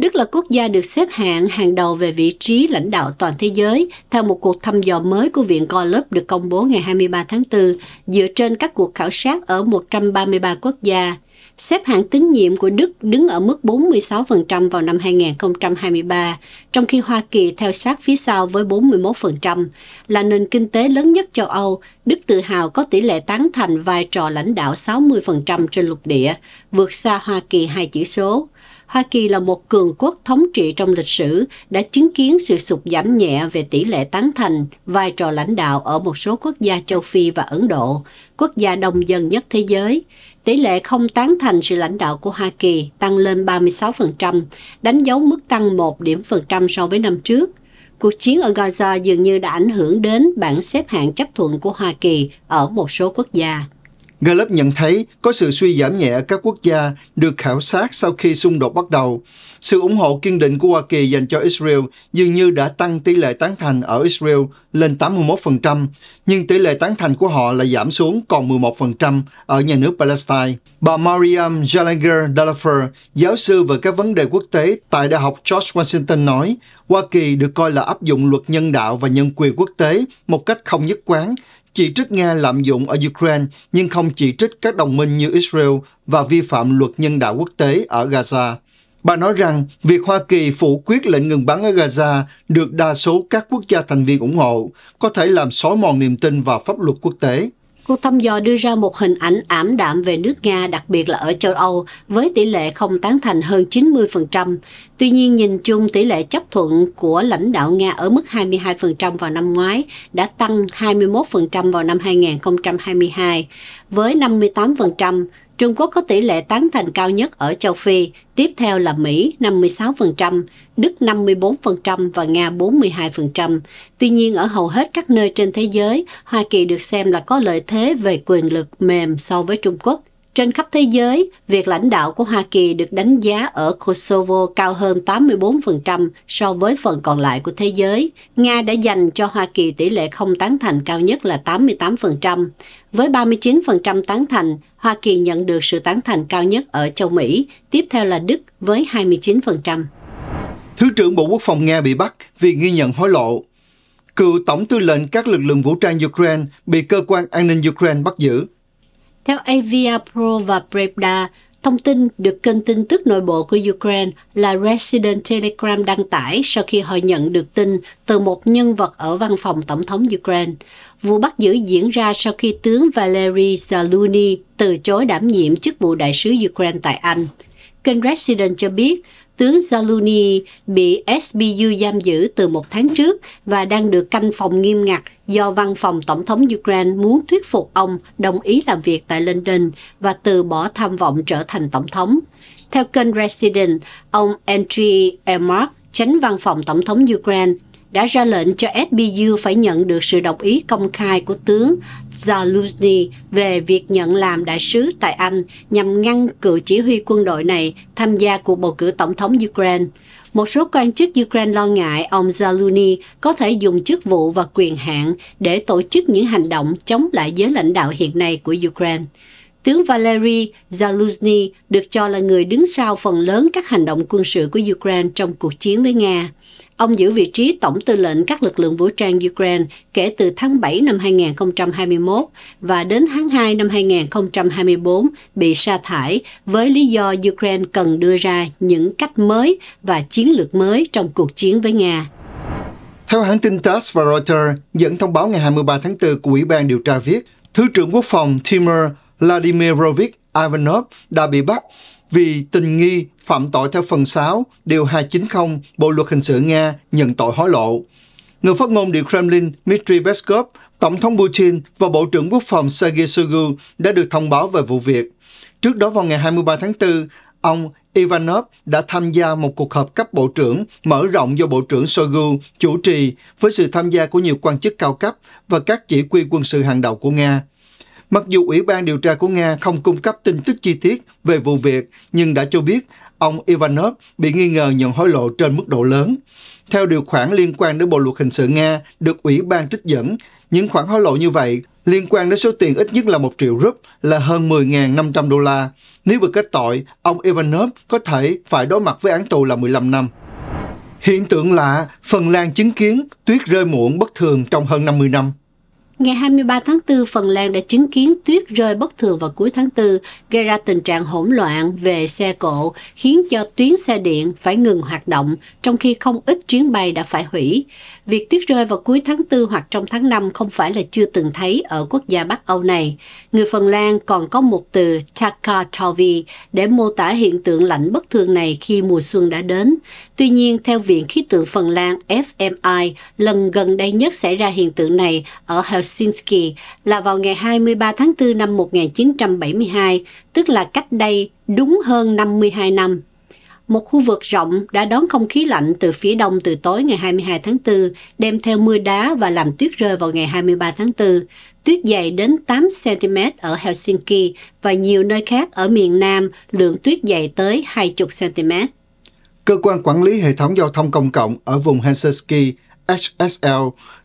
Đức là quốc gia được xếp hạng hàng đầu về vị trí lãnh đạo toàn thế giới theo một cuộc thăm dò mới của Viện Gallup được công bố ngày 23 tháng 4 dựa trên các cuộc khảo sát ở 133 quốc gia. Xếp hạng tín nhiệm của Đức đứng ở mức 46% vào năm 2023, trong khi Hoa Kỳ theo sát phía sau với 41%, là nền kinh tế lớn nhất châu Âu. Đức tự hào có tỷ lệ tán thành vai trò lãnh đạo 60% trên lục địa, vượt xa Hoa Kỳ hai chỉ số. Hoa Kỳ là một cường quốc thống trị trong lịch sử, đã chứng kiến sự sụt giảm nhẹ về tỷ lệ tán thành, vai trò lãnh đạo ở một số quốc gia châu Phi và Ấn Độ, quốc gia đông dân nhất thế giới. Tỷ lệ không tán thành sự lãnh đạo của Hoa Kỳ tăng lên 36%, đánh dấu mức tăng 1 điểm phần trăm so với năm trước. Cuộc chiến ở Gaza dường như đã ảnh hưởng đến bảng xếp hạng chấp thuận của Hoa Kỳ ở một số quốc gia. Gallup nhận thấy có sự suy giảm nhẹ ở các quốc gia được khảo sát sau khi xung đột bắt đầu. Sự ủng hộ kiên định của Hoa Kỳ dành cho Israel dường như đã tăng tỷ lệ tán thành ở Israel lên 81%, nhưng tỷ lệ tán thành của họ lại giảm xuống còn 11% ở nhà nước Palestine. Bà Mariam Jalanger Dalafer, giáo sư về các vấn đề quốc tế tại Đại học George Washington nói, Hoa Kỳ được coi là áp dụng luật nhân đạo và nhân quyền quốc tế một cách không nhất quán, chỉ trích Nga lạm dụng ở Ukraine nhưng không chỉ trích các đồng minh như Israel và vi phạm luật nhân đạo quốc tế ở Gaza. Bà nói rằng việc Hoa Kỳ phủ quyết lệnh ngừng bắn ở Gaza được đa số các quốc gia thành viên ủng hộ có thể làm xói mòn niềm tin vào pháp luật quốc tế. Cuộc thăm dò đưa ra một hình ảnh ảm đạm về nước Nga, đặc biệt là ở châu Âu, với tỷ lệ không tán thành hơn 90%. Tuy nhiên, nhìn chung tỷ lệ chấp thuận của lãnh đạo Nga ở mức 22% vào năm ngoái đã tăng 21% vào năm 2022, với 58% Trung Quốc có tỷ lệ tán thành cao nhất ở châu Phi, tiếp theo là Mỹ 56%, Đức 54% và Nga 42%. Tuy nhiên ở hầu hết các nơi trên thế giới, Hoa Kỳ được xem là có lợi thế về quyền lực mềm so với Trung Quốc. Trên khắp thế giới, việc lãnh đạo của Hoa Kỳ được đánh giá ở Kosovo cao hơn 84% so với phần còn lại của thế giới. Nga đã dành cho Hoa Kỳ tỷ lệ không tán thành cao nhất là 88%. Với 39% tán thành, Hoa Kỳ nhận được sự tán thành cao nhất ở châu Mỹ, tiếp theo là Đức với 29%. Thứ trưởng Bộ Quốc phòng Nga bị bắt vì nghi nhận hối lộ. Cựu Tổng tư lệnh các lực lượng vũ trang Ukraine bị cơ quan an ninh Ukraine bắt giữ. Theo Avia Pro và Pravda, thông tin được kênh tin tức nội bộ của Ukraine là Resident Telegram đăng tải sau khi họ nhận được tin từ một nhân vật ở văn phòng tổng thống Ukraine. Vụ bắt giữ diễn ra sau khi tướng Valery Zaluni từ chối đảm nhiệm chức vụ đại sứ Ukraine tại Anh. Kênh Resident cho biết tướng Zaluni bị SBU giam giữ từ một tháng trước và đang được canh phòng nghiêm ngặt do văn phòng Tổng thống Ukraine muốn thuyết phục ông đồng ý làm việc tại London và từ bỏ tham vọng trở thành Tổng thống. Theo kênh Resident, ông Andrew Ermark, tránh văn phòng Tổng thống Ukraine, đã ra lệnh cho SBU phải nhận được sự đồng ý công khai của tướng Zaluzny về việc nhận làm đại sứ tại Anh nhằm ngăn cựu chỉ huy quân đội này tham gia cuộc bầu cử tổng thống Ukraine. Một số quan chức Ukraine lo ngại ông Zaluzny có thể dùng chức vụ và quyền hạn để tổ chức những hành động chống lại giới lãnh đạo hiện nay của Ukraine. Tướng Valery Zaluzny được cho là người đứng sau phần lớn các hành động quân sự của Ukraine trong cuộc chiến với Nga. Ông giữ vị trí Tổng tư lệnh các lực lượng vũ trang Ukraine kể từ tháng 7 năm 2021 và đến tháng 2 năm 2024 bị sa thải với lý do Ukraine cần đưa ra những cách mới và chiến lược mới trong cuộc chiến với Nga. Theo hãng tin TASS và Reuters dẫn thông báo ngày 23 tháng 4 của Ủy ban điều tra viết, Thứ trưởng Quốc phòng Timur Vladimirovich Ivanov đã bị bắt vì tình nghi phạm tội theo phần 6, điều 290 Bộ luật hình sự Nga nhận tội hối lộ. Người phát ngôn Điện Kremlin Dmitry Peskov, Tổng thống Putin và Bộ trưởng Quốc phòng Sergei Shoigu đã được thông báo về vụ việc. Trước đó vào ngày 23 tháng 4, ông Ivanov đã tham gia một cuộc họp cấp bộ trưởng mở rộng do Bộ trưởng Shoigu chủ trì với sự tham gia của nhiều quan chức cao cấp và các chỉ huy quân sự hàng đầu của Nga. Mặc dù Ủy ban điều tra của Nga không cung cấp tin tức chi tiết về vụ việc, nhưng đã cho biết ông Ivanov bị nghi ngờ nhận hối lộ trên mức độ lớn. Theo điều khoản liên quan đến Bộ luật hình sự Nga được Ủy ban trích dẫn, những khoản hối lộ như vậy liên quan đến số tiền ít nhất là 1 triệu rúp là hơn 10.500 đô la. Nếu bị kết tội, ông Ivanov có thể phải đối mặt với án tù là 15 năm. Hiện tượng lạ, Phần Lan chứng kiến tuyết rơi muộn bất thường trong hơn 50 năm. Ngày 23 tháng 4, Phần Lan đã chứng kiến tuyết rơi bất thường vào cuối tháng 4, gây ra tình trạng hỗn loạn về xe cộ, khiến cho tuyến xe điện phải ngừng hoạt động, trong khi không ít chuyến bay đã phải hủy. Việc tuyết rơi vào cuối tháng 4 hoặc trong tháng 5 không phải là chưa từng thấy ở quốc gia Bắc Âu này. Người Phần Lan còn có một từ Takatovi để mô tả hiện tượng lạnh bất thường này khi mùa xuân đã đến. Tuy nhiên, theo Viện Khí tượng Phần Lan FMI, lần gần đây nhất xảy ra hiện tượng này ở Helsinki Helsinki là vào ngày 23 tháng 4 năm 1972, tức là cách đây đúng hơn 52 năm. Một khu vực rộng đã đón không khí lạnh từ phía đông từ tối ngày 22 tháng 4, đem theo mưa đá và làm tuyết rơi vào ngày 23 tháng 4. Tuyết dày đến 8cm ở Helsinki và nhiều nơi khác ở miền Nam, lượng tuyết dày tới 20cm. Cơ quan quản lý hệ thống giao thông công cộng ở vùng Helsinki HSL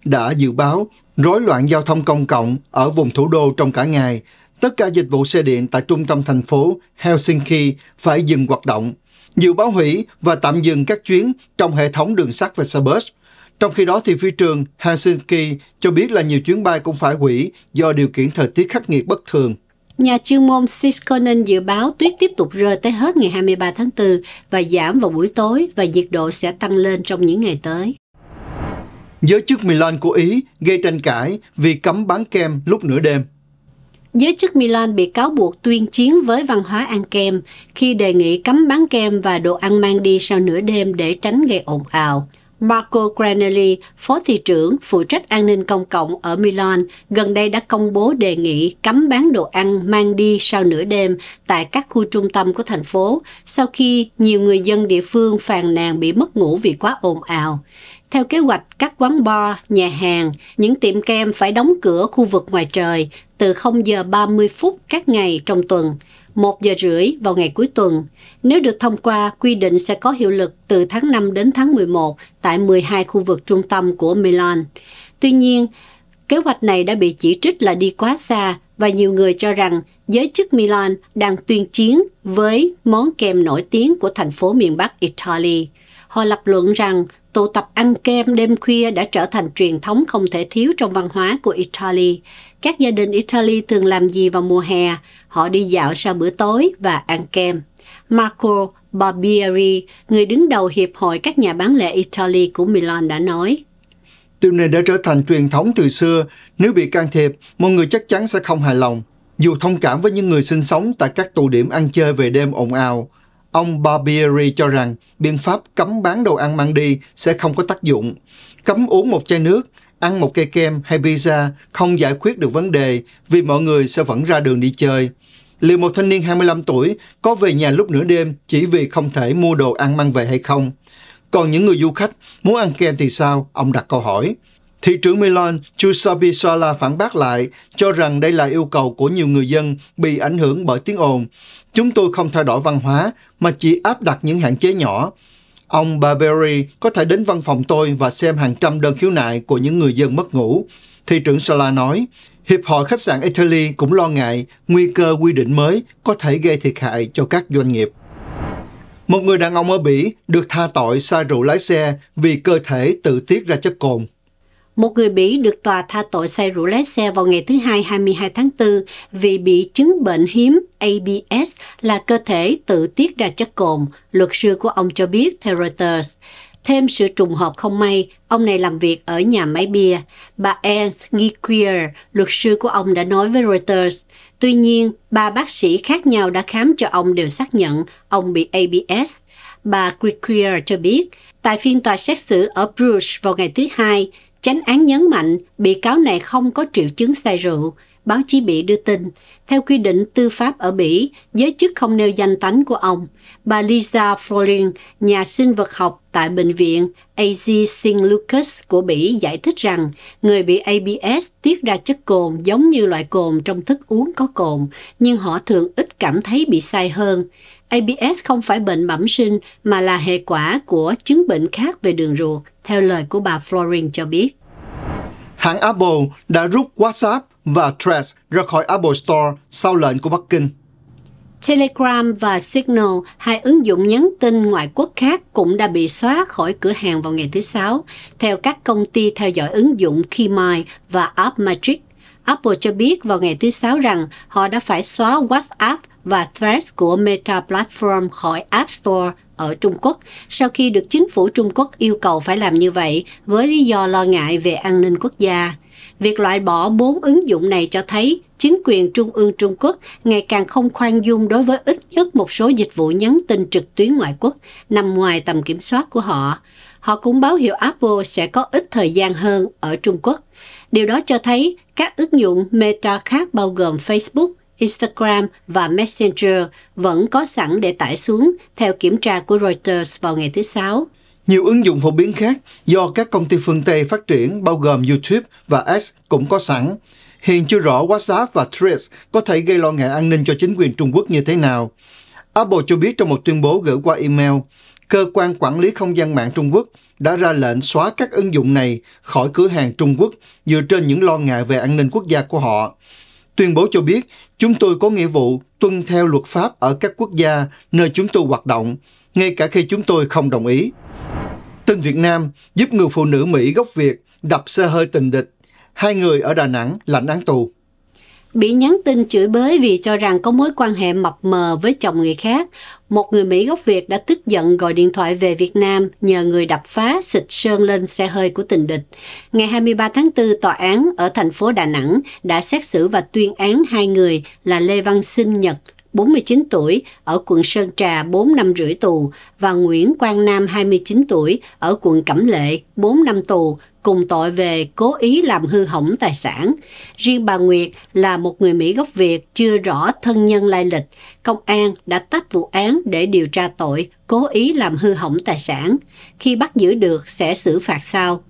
đã dự báo Rối loạn giao thông công cộng ở vùng thủ đô trong cả ngày, tất cả dịch vụ xe điện tại trung tâm thành phố Helsinki phải dừng hoạt động. Nhiều báo hủy và tạm dừng các chuyến trong hệ thống đường sắt và xe bus. Trong khi đó thì phi trường Helsinki cho biết là nhiều chuyến bay cũng phải hủy do điều kiện thời tiết khắc nghiệt bất thường. Nhà chuyên môn Siskonen dự báo tuyết tiếp tục rơi tới hết ngày 23 tháng 4 và giảm vào buổi tối và nhiệt độ sẽ tăng lên trong những ngày tới giới chức Milan của Ý gây tranh cãi vì cấm bán kem lúc nửa đêm. Giới chức Milan bị cáo buộc tuyên chiến với văn hóa ăn kem khi đề nghị cấm bán kem và đồ ăn mang đi sau nửa đêm để tránh gây ồn ào. Marco Granelli, phó thị trưởng phụ trách an ninh công cộng ở Milan, gần đây đã công bố đề nghị cấm bán đồ ăn mang đi sau nửa đêm tại các khu trung tâm của thành phố, sau khi nhiều người dân địa phương phàn nàn bị mất ngủ vì quá ồn ào. Theo kế hoạch, các quán bar, nhà hàng, những tiệm kem phải đóng cửa khu vực ngoài trời từ 0 giờ 30 phút các ngày trong tuần, 1 giờ rưỡi vào ngày cuối tuần. Nếu được thông qua, quy định sẽ có hiệu lực từ tháng 5 đến tháng 11 tại 12 khu vực trung tâm của Milan. Tuy nhiên, kế hoạch này đã bị chỉ trích là đi quá xa và nhiều người cho rằng giới chức Milan đang tuyên chiến với món kem nổi tiếng của thành phố miền Bắc Italy. Họ lập luận rằng tụ tập ăn kem đêm khuya đã trở thành truyền thống không thể thiếu trong văn hóa của Italy. Các gia đình Italy thường làm gì vào mùa hè? Họ đi dạo sau bữa tối và ăn kem. Marco Barbieri, người đứng đầu Hiệp hội các nhà bán lẻ Italy của Milan đã nói. Điều này đã trở thành truyền thống từ xưa. Nếu bị can thiệp, mọi người chắc chắn sẽ không hài lòng. Dù thông cảm với những người sinh sống tại các tụ điểm ăn chơi về đêm ồn ào, Ông Barbieri cho rằng biện pháp cấm bán đồ ăn mang đi sẽ không có tác dụng. Cấm uống một chai nước, ăn một cây kem hay pizza không giải quyết được vấn đề vì mọi người sẽ vẫn ra đường đi chơi. Liệu một thanh niên 25 tuổi có về nhà lúc nửa đêm chỉ vì không thể mua đồ ăn mang về hay không? Còn những người du khách muốn ăn kem thì sao? Ông đặt câu hỏi. Thị trưởng Milan Giuseppe Sala phản bác lại, cho rằng đây là yêu cầu của nhiều người dân bị ảnh hưởng bởi tiếng ồn. Chúng tôi không thay đổi văn hóa, mà chỉ áp đặt những hạn chế nhỏ. Ông Barberi có thể đến văn phòng tôi và xem hàng trăm đơn khiếu nại của những người dân mất ngủ. Thị trưởng Sala nói, Hiệp hội khách sạn Italy cũng lo ngại nguy cơ quy định mới có thể gây thiệt hại cho các doanh nghiệp. Một người đàn ông ở Bỉ được tha tội sai rượu lái xe vì cơ thể tự tiết ra chất cồn. Một người Bỉ được tòa tha tội say rượu lái xe vào ngày thứ Hai 22 tháng 4 vì bị chứng bệnh hiếm ABS là cơ thể tự tiết ra chất cồn, luật sư của ông cho biết theo Reuters. Thêm sự trùng hợp không may, ông này làm việc ở nhà máy bia. Bà Ernst Giquier, luật sư của ông đã nói với Reuters. Tuy nhiên, ba bác sĩ khác nhau đã khám cho ông đều xác nhận ông bị ABS. Bà Giquier cho biết, tại phiên tòa xét xử ở Bruges vào ngày thứ Hai, Chánh án nhấn mạnh bị cáo này không có triệu chứng say rượu. Báo chí Bỉ đưa tin, theo quy định tư pháp ở Bỉ, giới chức không nêu danh tánh của ông. Bà Lisa Florin, nhà sinh vật học tại bệnh viện AZ St. Lucas của Bỉ giải thích rằng người bị ABS tiết ra chất cồn giống như loại cồn trong thức uống có cồn, nhưng họ thường ít cảm thấy bị say hơn. ABS không phải bệnh bẩm sinh mà là hệ quả của chứng bệnh khác về đường ruột theo lời của bà Florin cho biết. Hãng Apple đã rút WhatsApp và Threads ra khỏi Apple Store sau lệnh của Bắc Kinh. Telegram và Signal, hai ứng dụng nhắn tin ngoại quốc khác cũng đã bị xóa khỏi cửa hàng vào ngày thứ Sáu, theo các công ty theo dõi ứng dụng Keymine và AppMatrix. Apple cho biết vào ngày thứ Sáu rằng họ đã phải xóa WhatsApp và Threads của Meta Platform khỏi App Store ở Trung Quốc sau khi được chính phủ Trung Quốc yêu cầu phải làm như vậy với lý do lo ngại về an ninh quốc gia. Việc loại bỏ bốn ứng dụng này cho thấy chính quyền trung ương Trung Quốc ngày càng không khoan dung đối với ít nhất một số dịch vụ nhắn tin trực tuyến ngoại quốc nằm ngoài tầm kiểm soát của họ. Họ cũng báo hiệu Apple sẽ có ít thời gian hơn ở Trung Quốc. Điều đó cho thấy các ứng dụng meta khác bao gồm Facebook, Instagram và Messenger vẫn có sẵn để tải xuống, theo kiểm tra của Reuters vào ngày thứ Sáu. Nhiều ứng dụng phổ biến khác do các công ty phương Tây phát triển bao gồm YouTube và X cũng có sẵn. Hiện chưa rõ WhatsApp và Threads có thể gây lo ngại an ninh cho chính quyền Trung Quốc như thế nào. Apple cho biết trong một tuyên bố gửi qua email, cơ quan quản lý không gian mạng Trung Quốc đã ra lệnh xóa các ứng dụng này khỏi cửa hàng Trung Quốc dựa trên những lo ngại về an ninh quốc gia của họ. Tuyên bố cho biết Chúng tôi có nghĩa vụ tuân theo luật pháp ở các quốc gia nơi chúng tôi hoạt động, ngay cả khi chúng tôi không đồng ý. Tin Việt Nam giúp người phụ nữ Mỹ gốc Việt đập xe hơi tình địch. Hai người ở Đà Nẵng lãnh án tù bị nhắn tin chửi bới vì cho rằng có mối quan hệ mập mờ với chồng người khác. Một người Mỹ gốc Việt đã tức giận gọi điện thoại về Việt Nam nhờ người đập phá xịt sơn lên xe hơi của tình địch. Ngày 23 tháng 4, tòa án ở thành phố Đà Nẵng đã xét xử và tuyên án hai người là Lê Văn Sinh Nhật 49 tuổi, ở quận Sơn Trà 4 năm rưỡi tù và Nguyễn Quang Nam 29 tuổi, ở quận Cẩm Lệ 4 năm tù cùng tội về cố ý làm hư hỏng tài sản. Riêng bà Nguyệt là một người Mỹ gốc Việt chưa rõ thân nhân lai lịch, công an đã tách vụ án để điều tra tội cố ý làm hư hỏng tài sản. Khi bắt giữ được sẽ xử phạt sau.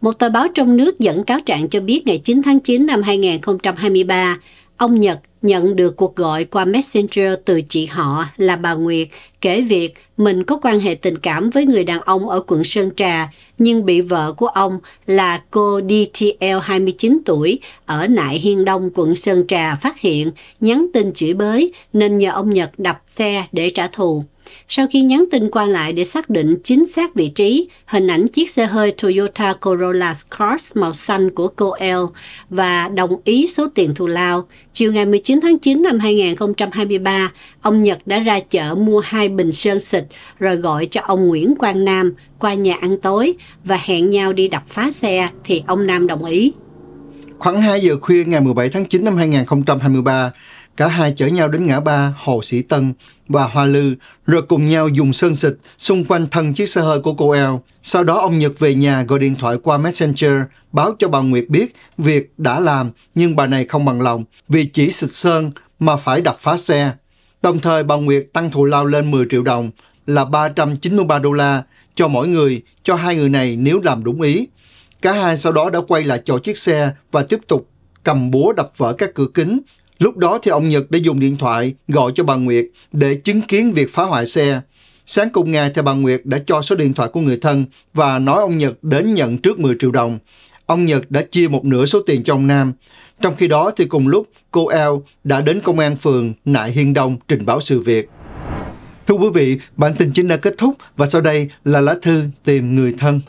Một tờ báo trong nước dẫn cáo trạng cho biết ngày 9 tháng 9 năm 2023, Ông Nhật nhận được cuộc gọi qua Messenger từ chị họ là bà Nguyệt kể việc mình có quan hệ tình cảm với người đàn ông ở quận Sơn Trà nhưng bị vợ của ông là cô DTL 29 tuổi ở Nại Hiên Đông quận Sơn Trà phát hiện nhắn tin chửi bới nên nhờ ông Nhật đập xe để trả thù. Sau khi nhắn tin qua lại để xác định chính xác vị trí, hình ảnh chiếc xe hơi Toyota Corolla Cross màu xanh của cô L và đồng ý số tiền thù lao, chiều ngày 19 tháng 9 năm 2023, ông Nhật đã ra chợ mua hai bình sơn xịt rồi gọi cho ông Nguyễn Quang Nam qua nhà ăn tối và hẹn nhau đi đập phá xe thì ông Nam đồng ý. Khoảng 2 giờ khuya ngày 17 tháng 9 năm 2023, Cả hai chở nhau đến ngã ba Hồ Sĩ Tân và Hoa Lư, rồi cùng nhau dùng sơn xịt xung quanh thân chiếc xe hơi của cô El. Sau đó ông Nhật về nhà gọi điện thoại qua Messenger, báo cho bà Nguyệt biết việc đã làm nhưng bà này không bằng lòng vì chỉ xịt sơn mà phải đập phá xe. Đồng thời bà Nguyệt tăng thù lao lên 10 triệu đồng là 393 đô la cho mỗi người, cho hai người này nếu làm đúng ý. Cả hai sau đó đã quay lại chỗ chiếc xe và tiếp tục cầm búa đập vỡ các cửa kính, Lúc đó thì ông Nhật đã dùng điện thoại gọi cho bà Nguyệt để chứng kiến việc phá hoại xe. Sáng cùng ngày thì bà Nguyệt đã cho số điện thoại của người thân và nói ông Nhật đến nhận trước 10 triệu đồng. Ông Nhật đã chia một nửa số tiền cho ông Nam. Trong khi đó thì cùng lúc cô Eo đã đến công an phường Nại Hiên Đông trình báo sự việc. Thưa quý vị, bản tin chính đã kết thúc và sau đây là lá thư tìm người thân.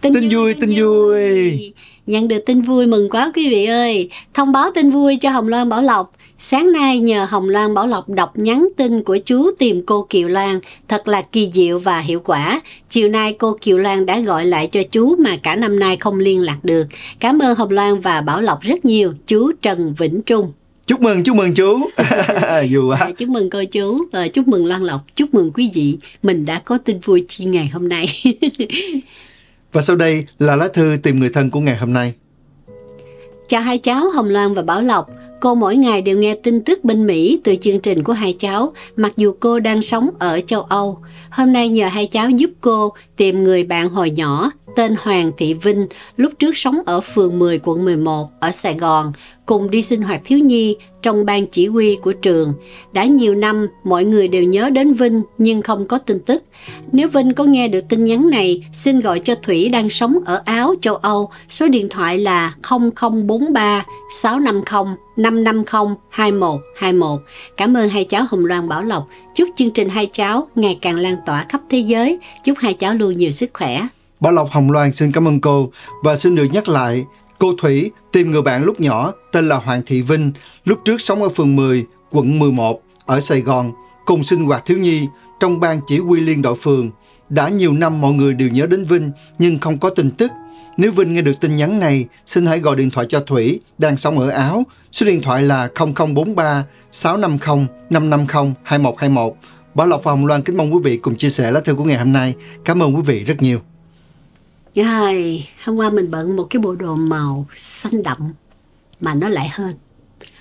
tin, tin vui, tin vui. vui nhận được tin vui mừng quá quý vị ơi thông báo tin vui cho hồng loan bảo lộc sáng nay nhờ hồng loan bảo lộc đọc nhắn tin của chú tìm cô kiều lan thật là kỳ diệu và hiệu quả chiều nay cô kiều lan đã gọi lại cho chú mà cả năm nay không liên lạc được cảm ơn hồng loan và bảo lộc rất nhiều chú trần vĩnh trung chúc mừng chúc mừng chú dù quá dạ, chúc mừng cô chú à, chúc mừng loan lộc chúc mừng quý vị mình đã có tin vui chi ngày hôm nay Và sau đây là lá thư tìm người thân của ngày hôm nay. Chào hai cháu Hồng Loan và Bảo Lộc. Cô mỗi ngày đều nghe tin tức bên Mỹ từ chương trình của hai cháu, mặc dù cô đang sống ở châu Âu. Hôm nay nhờ hai cháu giúp cô tìm người bạn hồi nhỏ tên Hoàng Thị Vinh, lúc trước sống ở phường 10 quận 11 ở Sài Gòn, cùng đi sinh hoạt thiếu nhi trong ban chỉ huy của trường. Đã nhiều năm, mọi người đều nhớ đến Vinh nhưng không có tin tức. Nếu Vinh có nghe được tin nhắn này, xin gọi cho Thủy đang sống ở Áo, châu Âu. Số điện thoại là 0043 650 550 2121. Cảm ơn hai cháu hồng Loan Bảo Lộc. Chúc chương trình hai cháu ngày càng lan tỏa khắp thế giới. Chúc hai cháu luôn nhiều sức khỏe. Bảo Lộc Hồng Loan xin cảm ơn cô và xin được nhắc lại, cô Thủy tìm người bạn lúc nhỏ tên là Hoàng Thị Vinh, lúc trước sống ở phường 10, quận 11, ở Sài Gòn, cùng sinh hoạt thiếu nhi trong ban chỉ huy liên đội phường. Đã nhiều năm mọi người đều nhớ đến Vinh nhưng không có tin tức. Nếu Vinh nghe được tin nhắn này, xin hãy gọi điện thoại cho Thủy, đang sống ở Áo. Số điện thoại là 0043 650 550 2121. Bảo Lộc và Hồng Loan kính mong quý vị cùng chia sẻ lá thư của ngày hôm nay. Cảm ơn quý vị rất nhiều. Rồi, hôm qua mình bận một cái bộ đồ màu xanh đậm mà nó lại hên.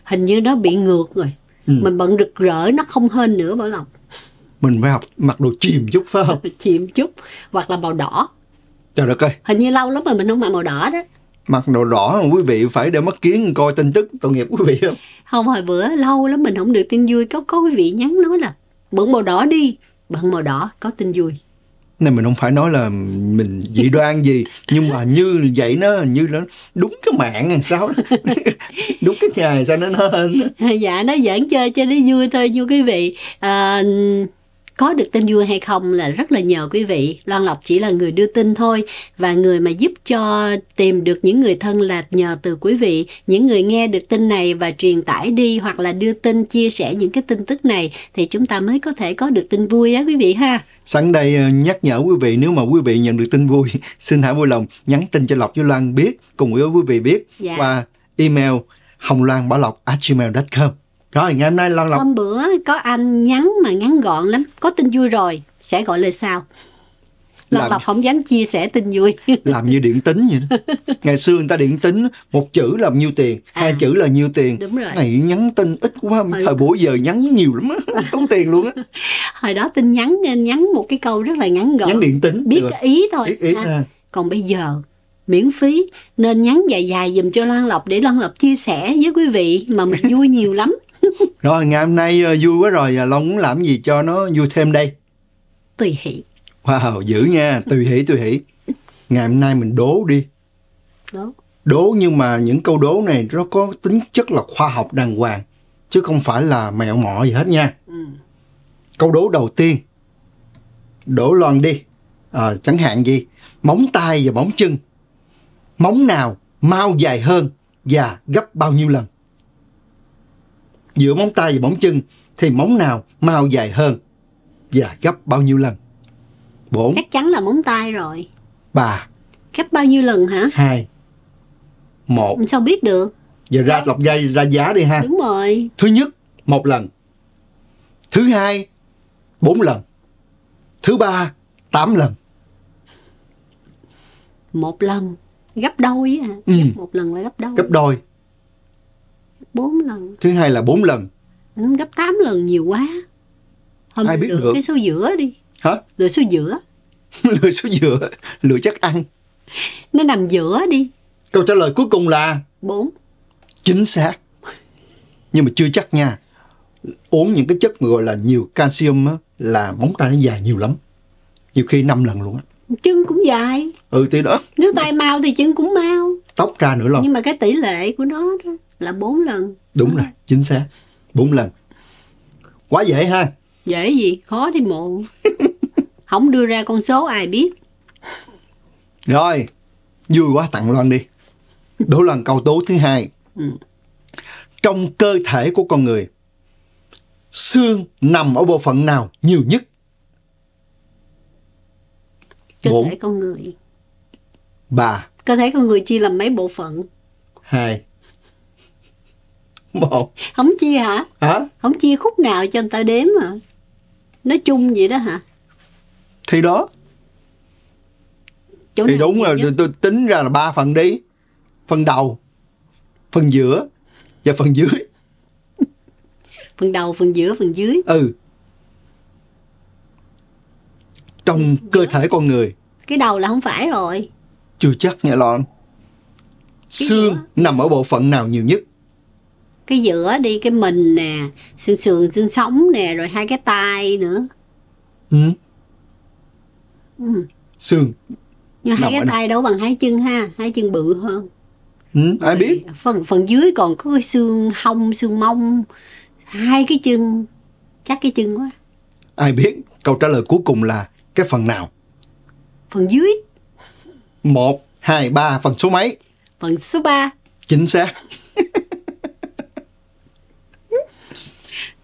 Hình như nó bị ngược rồi. Ừ. Mình bận rực rỡ nó không hên nữa Bảo Lộc. Mình phải học mặc đồ chìm chút phải không? chìm chút hoặc là màu đỏ. Trời đất ơi. Hình như lâu lắm rồi mình không mặc màu đỏ đó. Mặc đồ đỏ quý vị phải để mắt kiến coi tin tức tội nghiệp quý vị không? Không hồi bữa lâu lắm mình không được tin vui có có quý vị nhắn nói là bận màu đỏ đi, bận màu đỏ có tin vui nên mình không phải nói là mình dị đoan gì nhưng mà như vậy nó như nó đúng cái mạng làm sao đúng cái ngày sao nó hơn dạ nó giỡn chơi cho nó vui thôi như quý vị à, có được tin vui hay không là rất là nhờ quý vị loan lộc chỉ là người đưa tin thôi và người mà giúp cho tìm được những người thân là nhờ từ quý vị những người nghe được tin này và truyền tải đi hoặc là đưa tin chia sẻ những cái tin tức này thì chúng ta mới có thể có được tin vui á quý vị ha sẵn đây ờ, nhắc nhở quý vị nếu mà quý vị nhận được tin vui xin hãy vui lòng nhắn tin cho lộc với loan biết cùng với quý vị biết dạ. qua email hồng loan bảo lộc gmail com rồi ngày hôm nay Lan Lộc Hôm bữa có anh nhắn mà ngắn gọn lắm Có tin vui rồi sẽ gọi lời sau Lộc làm, Lộc không dám chia sẻ tin vui Làm như điện tính vậy đó Ngày xưa người ta điện tính Một chữ là nhiêu tiền à, Hai chữ là nhiêu tiền Đúng rồi Này nhắn tin ít quá ừ. Thời buổi giờ nhắn nhiều lắm Tốn tiền luôn á Hồi đó tin nhắn Nhắn một cái câu rất là ngắn gọn Nhắn điện tính Biết cái ý thôi ý, ý à, à. Còn bây giờ miễn phí nên nhắn dài dài dùm cho Lan Lộc để Lan Lộc chia sẻ với quý vị mà mình vui nhiều lắm rồi ngày hôm nay uh, vui quá rồi long muốn làm gì cho nó vui thêm đây tùy hỷ wow dữ nha tùy hỷ tùy hỷ ngày hôm nay mình đố đi đố đố nhưng mà những câu đố này nó có tính chất là khoa học đàng hoàng chứ không phải là mẹo mọ gì hết nha ừ. câu đố đầu tiên đố loan đi à, chẳng hạn gì móng tay và móng chân móng nào mau dài hơn và gấp bao nhiêu lần giữa móng tay và móng chân thì móng nào mau dài hơn và gấp bao nhiêu lần? 4. Chắc chắn là móng tay rồi. 3. Gấp bao nhiêu lần hả? 2. 1. Sao biết được? Giờ ra lọc dây ra giá đi ha. Đúng rồi. Thứ nhất, một lần. Thứ hai, bốn lần. Thứ ba, tám lần. Một lần gấp đôi à, ừ. gấp một lần là gấp đôi. Gấp đôi 4 lần thứ hai là 4 lần anh gấp 8 lần nhiều quá hôm ai biết được cái số giữa đi hả lựa số giữa lựa số giữa lựa chắc ăn nó nằm giữa đi câu trả lời cuối cùng là 4 chính xác nhưng mà chưa chắc nha uống những cái chất gọi là nhiều calcium á, là móng tay nó dài nhiều lắm nhiều khi 5 lần luôn á chân cũng dài ừ thì đó nếu tay mau thì chân cũng mau tóc ra nữa luôn nhưng mà cái tỷ lệ của nó đó là bốn lần đúng rồi chính xác bốn lần quá dễ ha dễ gì khó thì mụ không đưa ra con số ai biết rồi vui quá tặng loan đi đố lần câu tố thứ hai ừ. trong cơ thể của con người xương nằm ở bộ phận nào nhiều nhất cơ Bốn. thể con người ba cơ thể con người chia làm mấy bộ phận hai một không chia hả hả không chia khúc nào cho người ta đếm mà nói chung vậy đó hả thì đó Chỗ thì đúng là tôi, tôi tính ra là ba phần đi phần đầu phần giữa và phần dưới phần đầu phần giữa phần dưới ừ trong phần cơ thể con người cái đầu là không phải rồi chưa chắc nha lon xương nằm ở bộ phận nào nhiều nhất cái giữa đi cái mình nè xương sườn xương sống nè rồi hai cái tay nữa ừ. Ừ. xương nhưng hai cái tay đâu bằng hai chân ha hai chân bự hơn ừ, ai biết phần phần dưới còn có cái xương hông xương mông hai cái chân chắc cái chân quá ai biết câu trả lời cuối cùng là cái phần nào phần dưới một hai ba phần số mấy phần số ba chính xác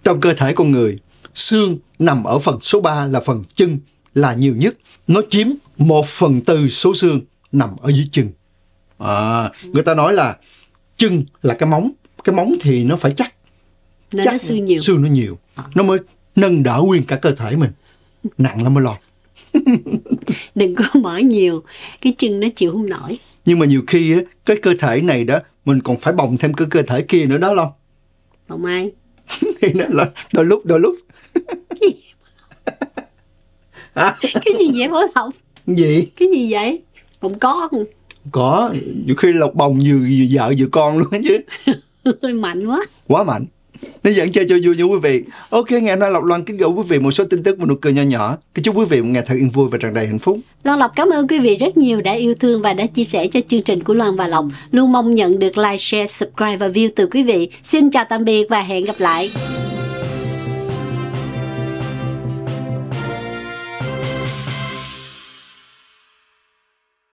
Trong cơ thể con người, xương nằm ở phần số 3 là phần chân là nhiều nhất. Nó chiếm 1 phần tư số xương nằm ở dưới chân. À, người ta nói là chân là cái móng. Cái móng thì nó phải chắc. Nên chắc nó xương nhiều. Xương nó nhiều. À. Nó mới nâng đỡ nguyên cả cơ thể mình. Nặng lắm mới lo. Đừng có mở nhiều, cái chân nó chịu không nổi. Nhưng mà nhiều khi cái cơ thể này đó, mình còn phải bồng thêm cái cơ thể kia nữa đó không? bồng ai. thì nó là đôi lúc đôi lúc cái gì vậy bố lộc gì cái gì vậy không có không có nhiều khi lộc bồng vừa, vừa vợ vừa con luôn chứ mạnh quá quá mạnh nó dẫn chơi cho vui nha quý vị. Ok, ngày hôm nay Lộc Loan kính gửi quý vị một số tin tức và nụ cười nhỏ nhỏ. Kính chúc quý vị một ngày thật yên vui và tràn đầy hạnh phúc. Loan Lộc cảm ơn quý vị rất nhiều đã yêu thương và đã chia sẻ cho chương trình của Loan và Lộc. Luôn mong nhận được like, share, subscribe và view từ quý vị. Xin chào tạm biệt và hẹn gặp lại.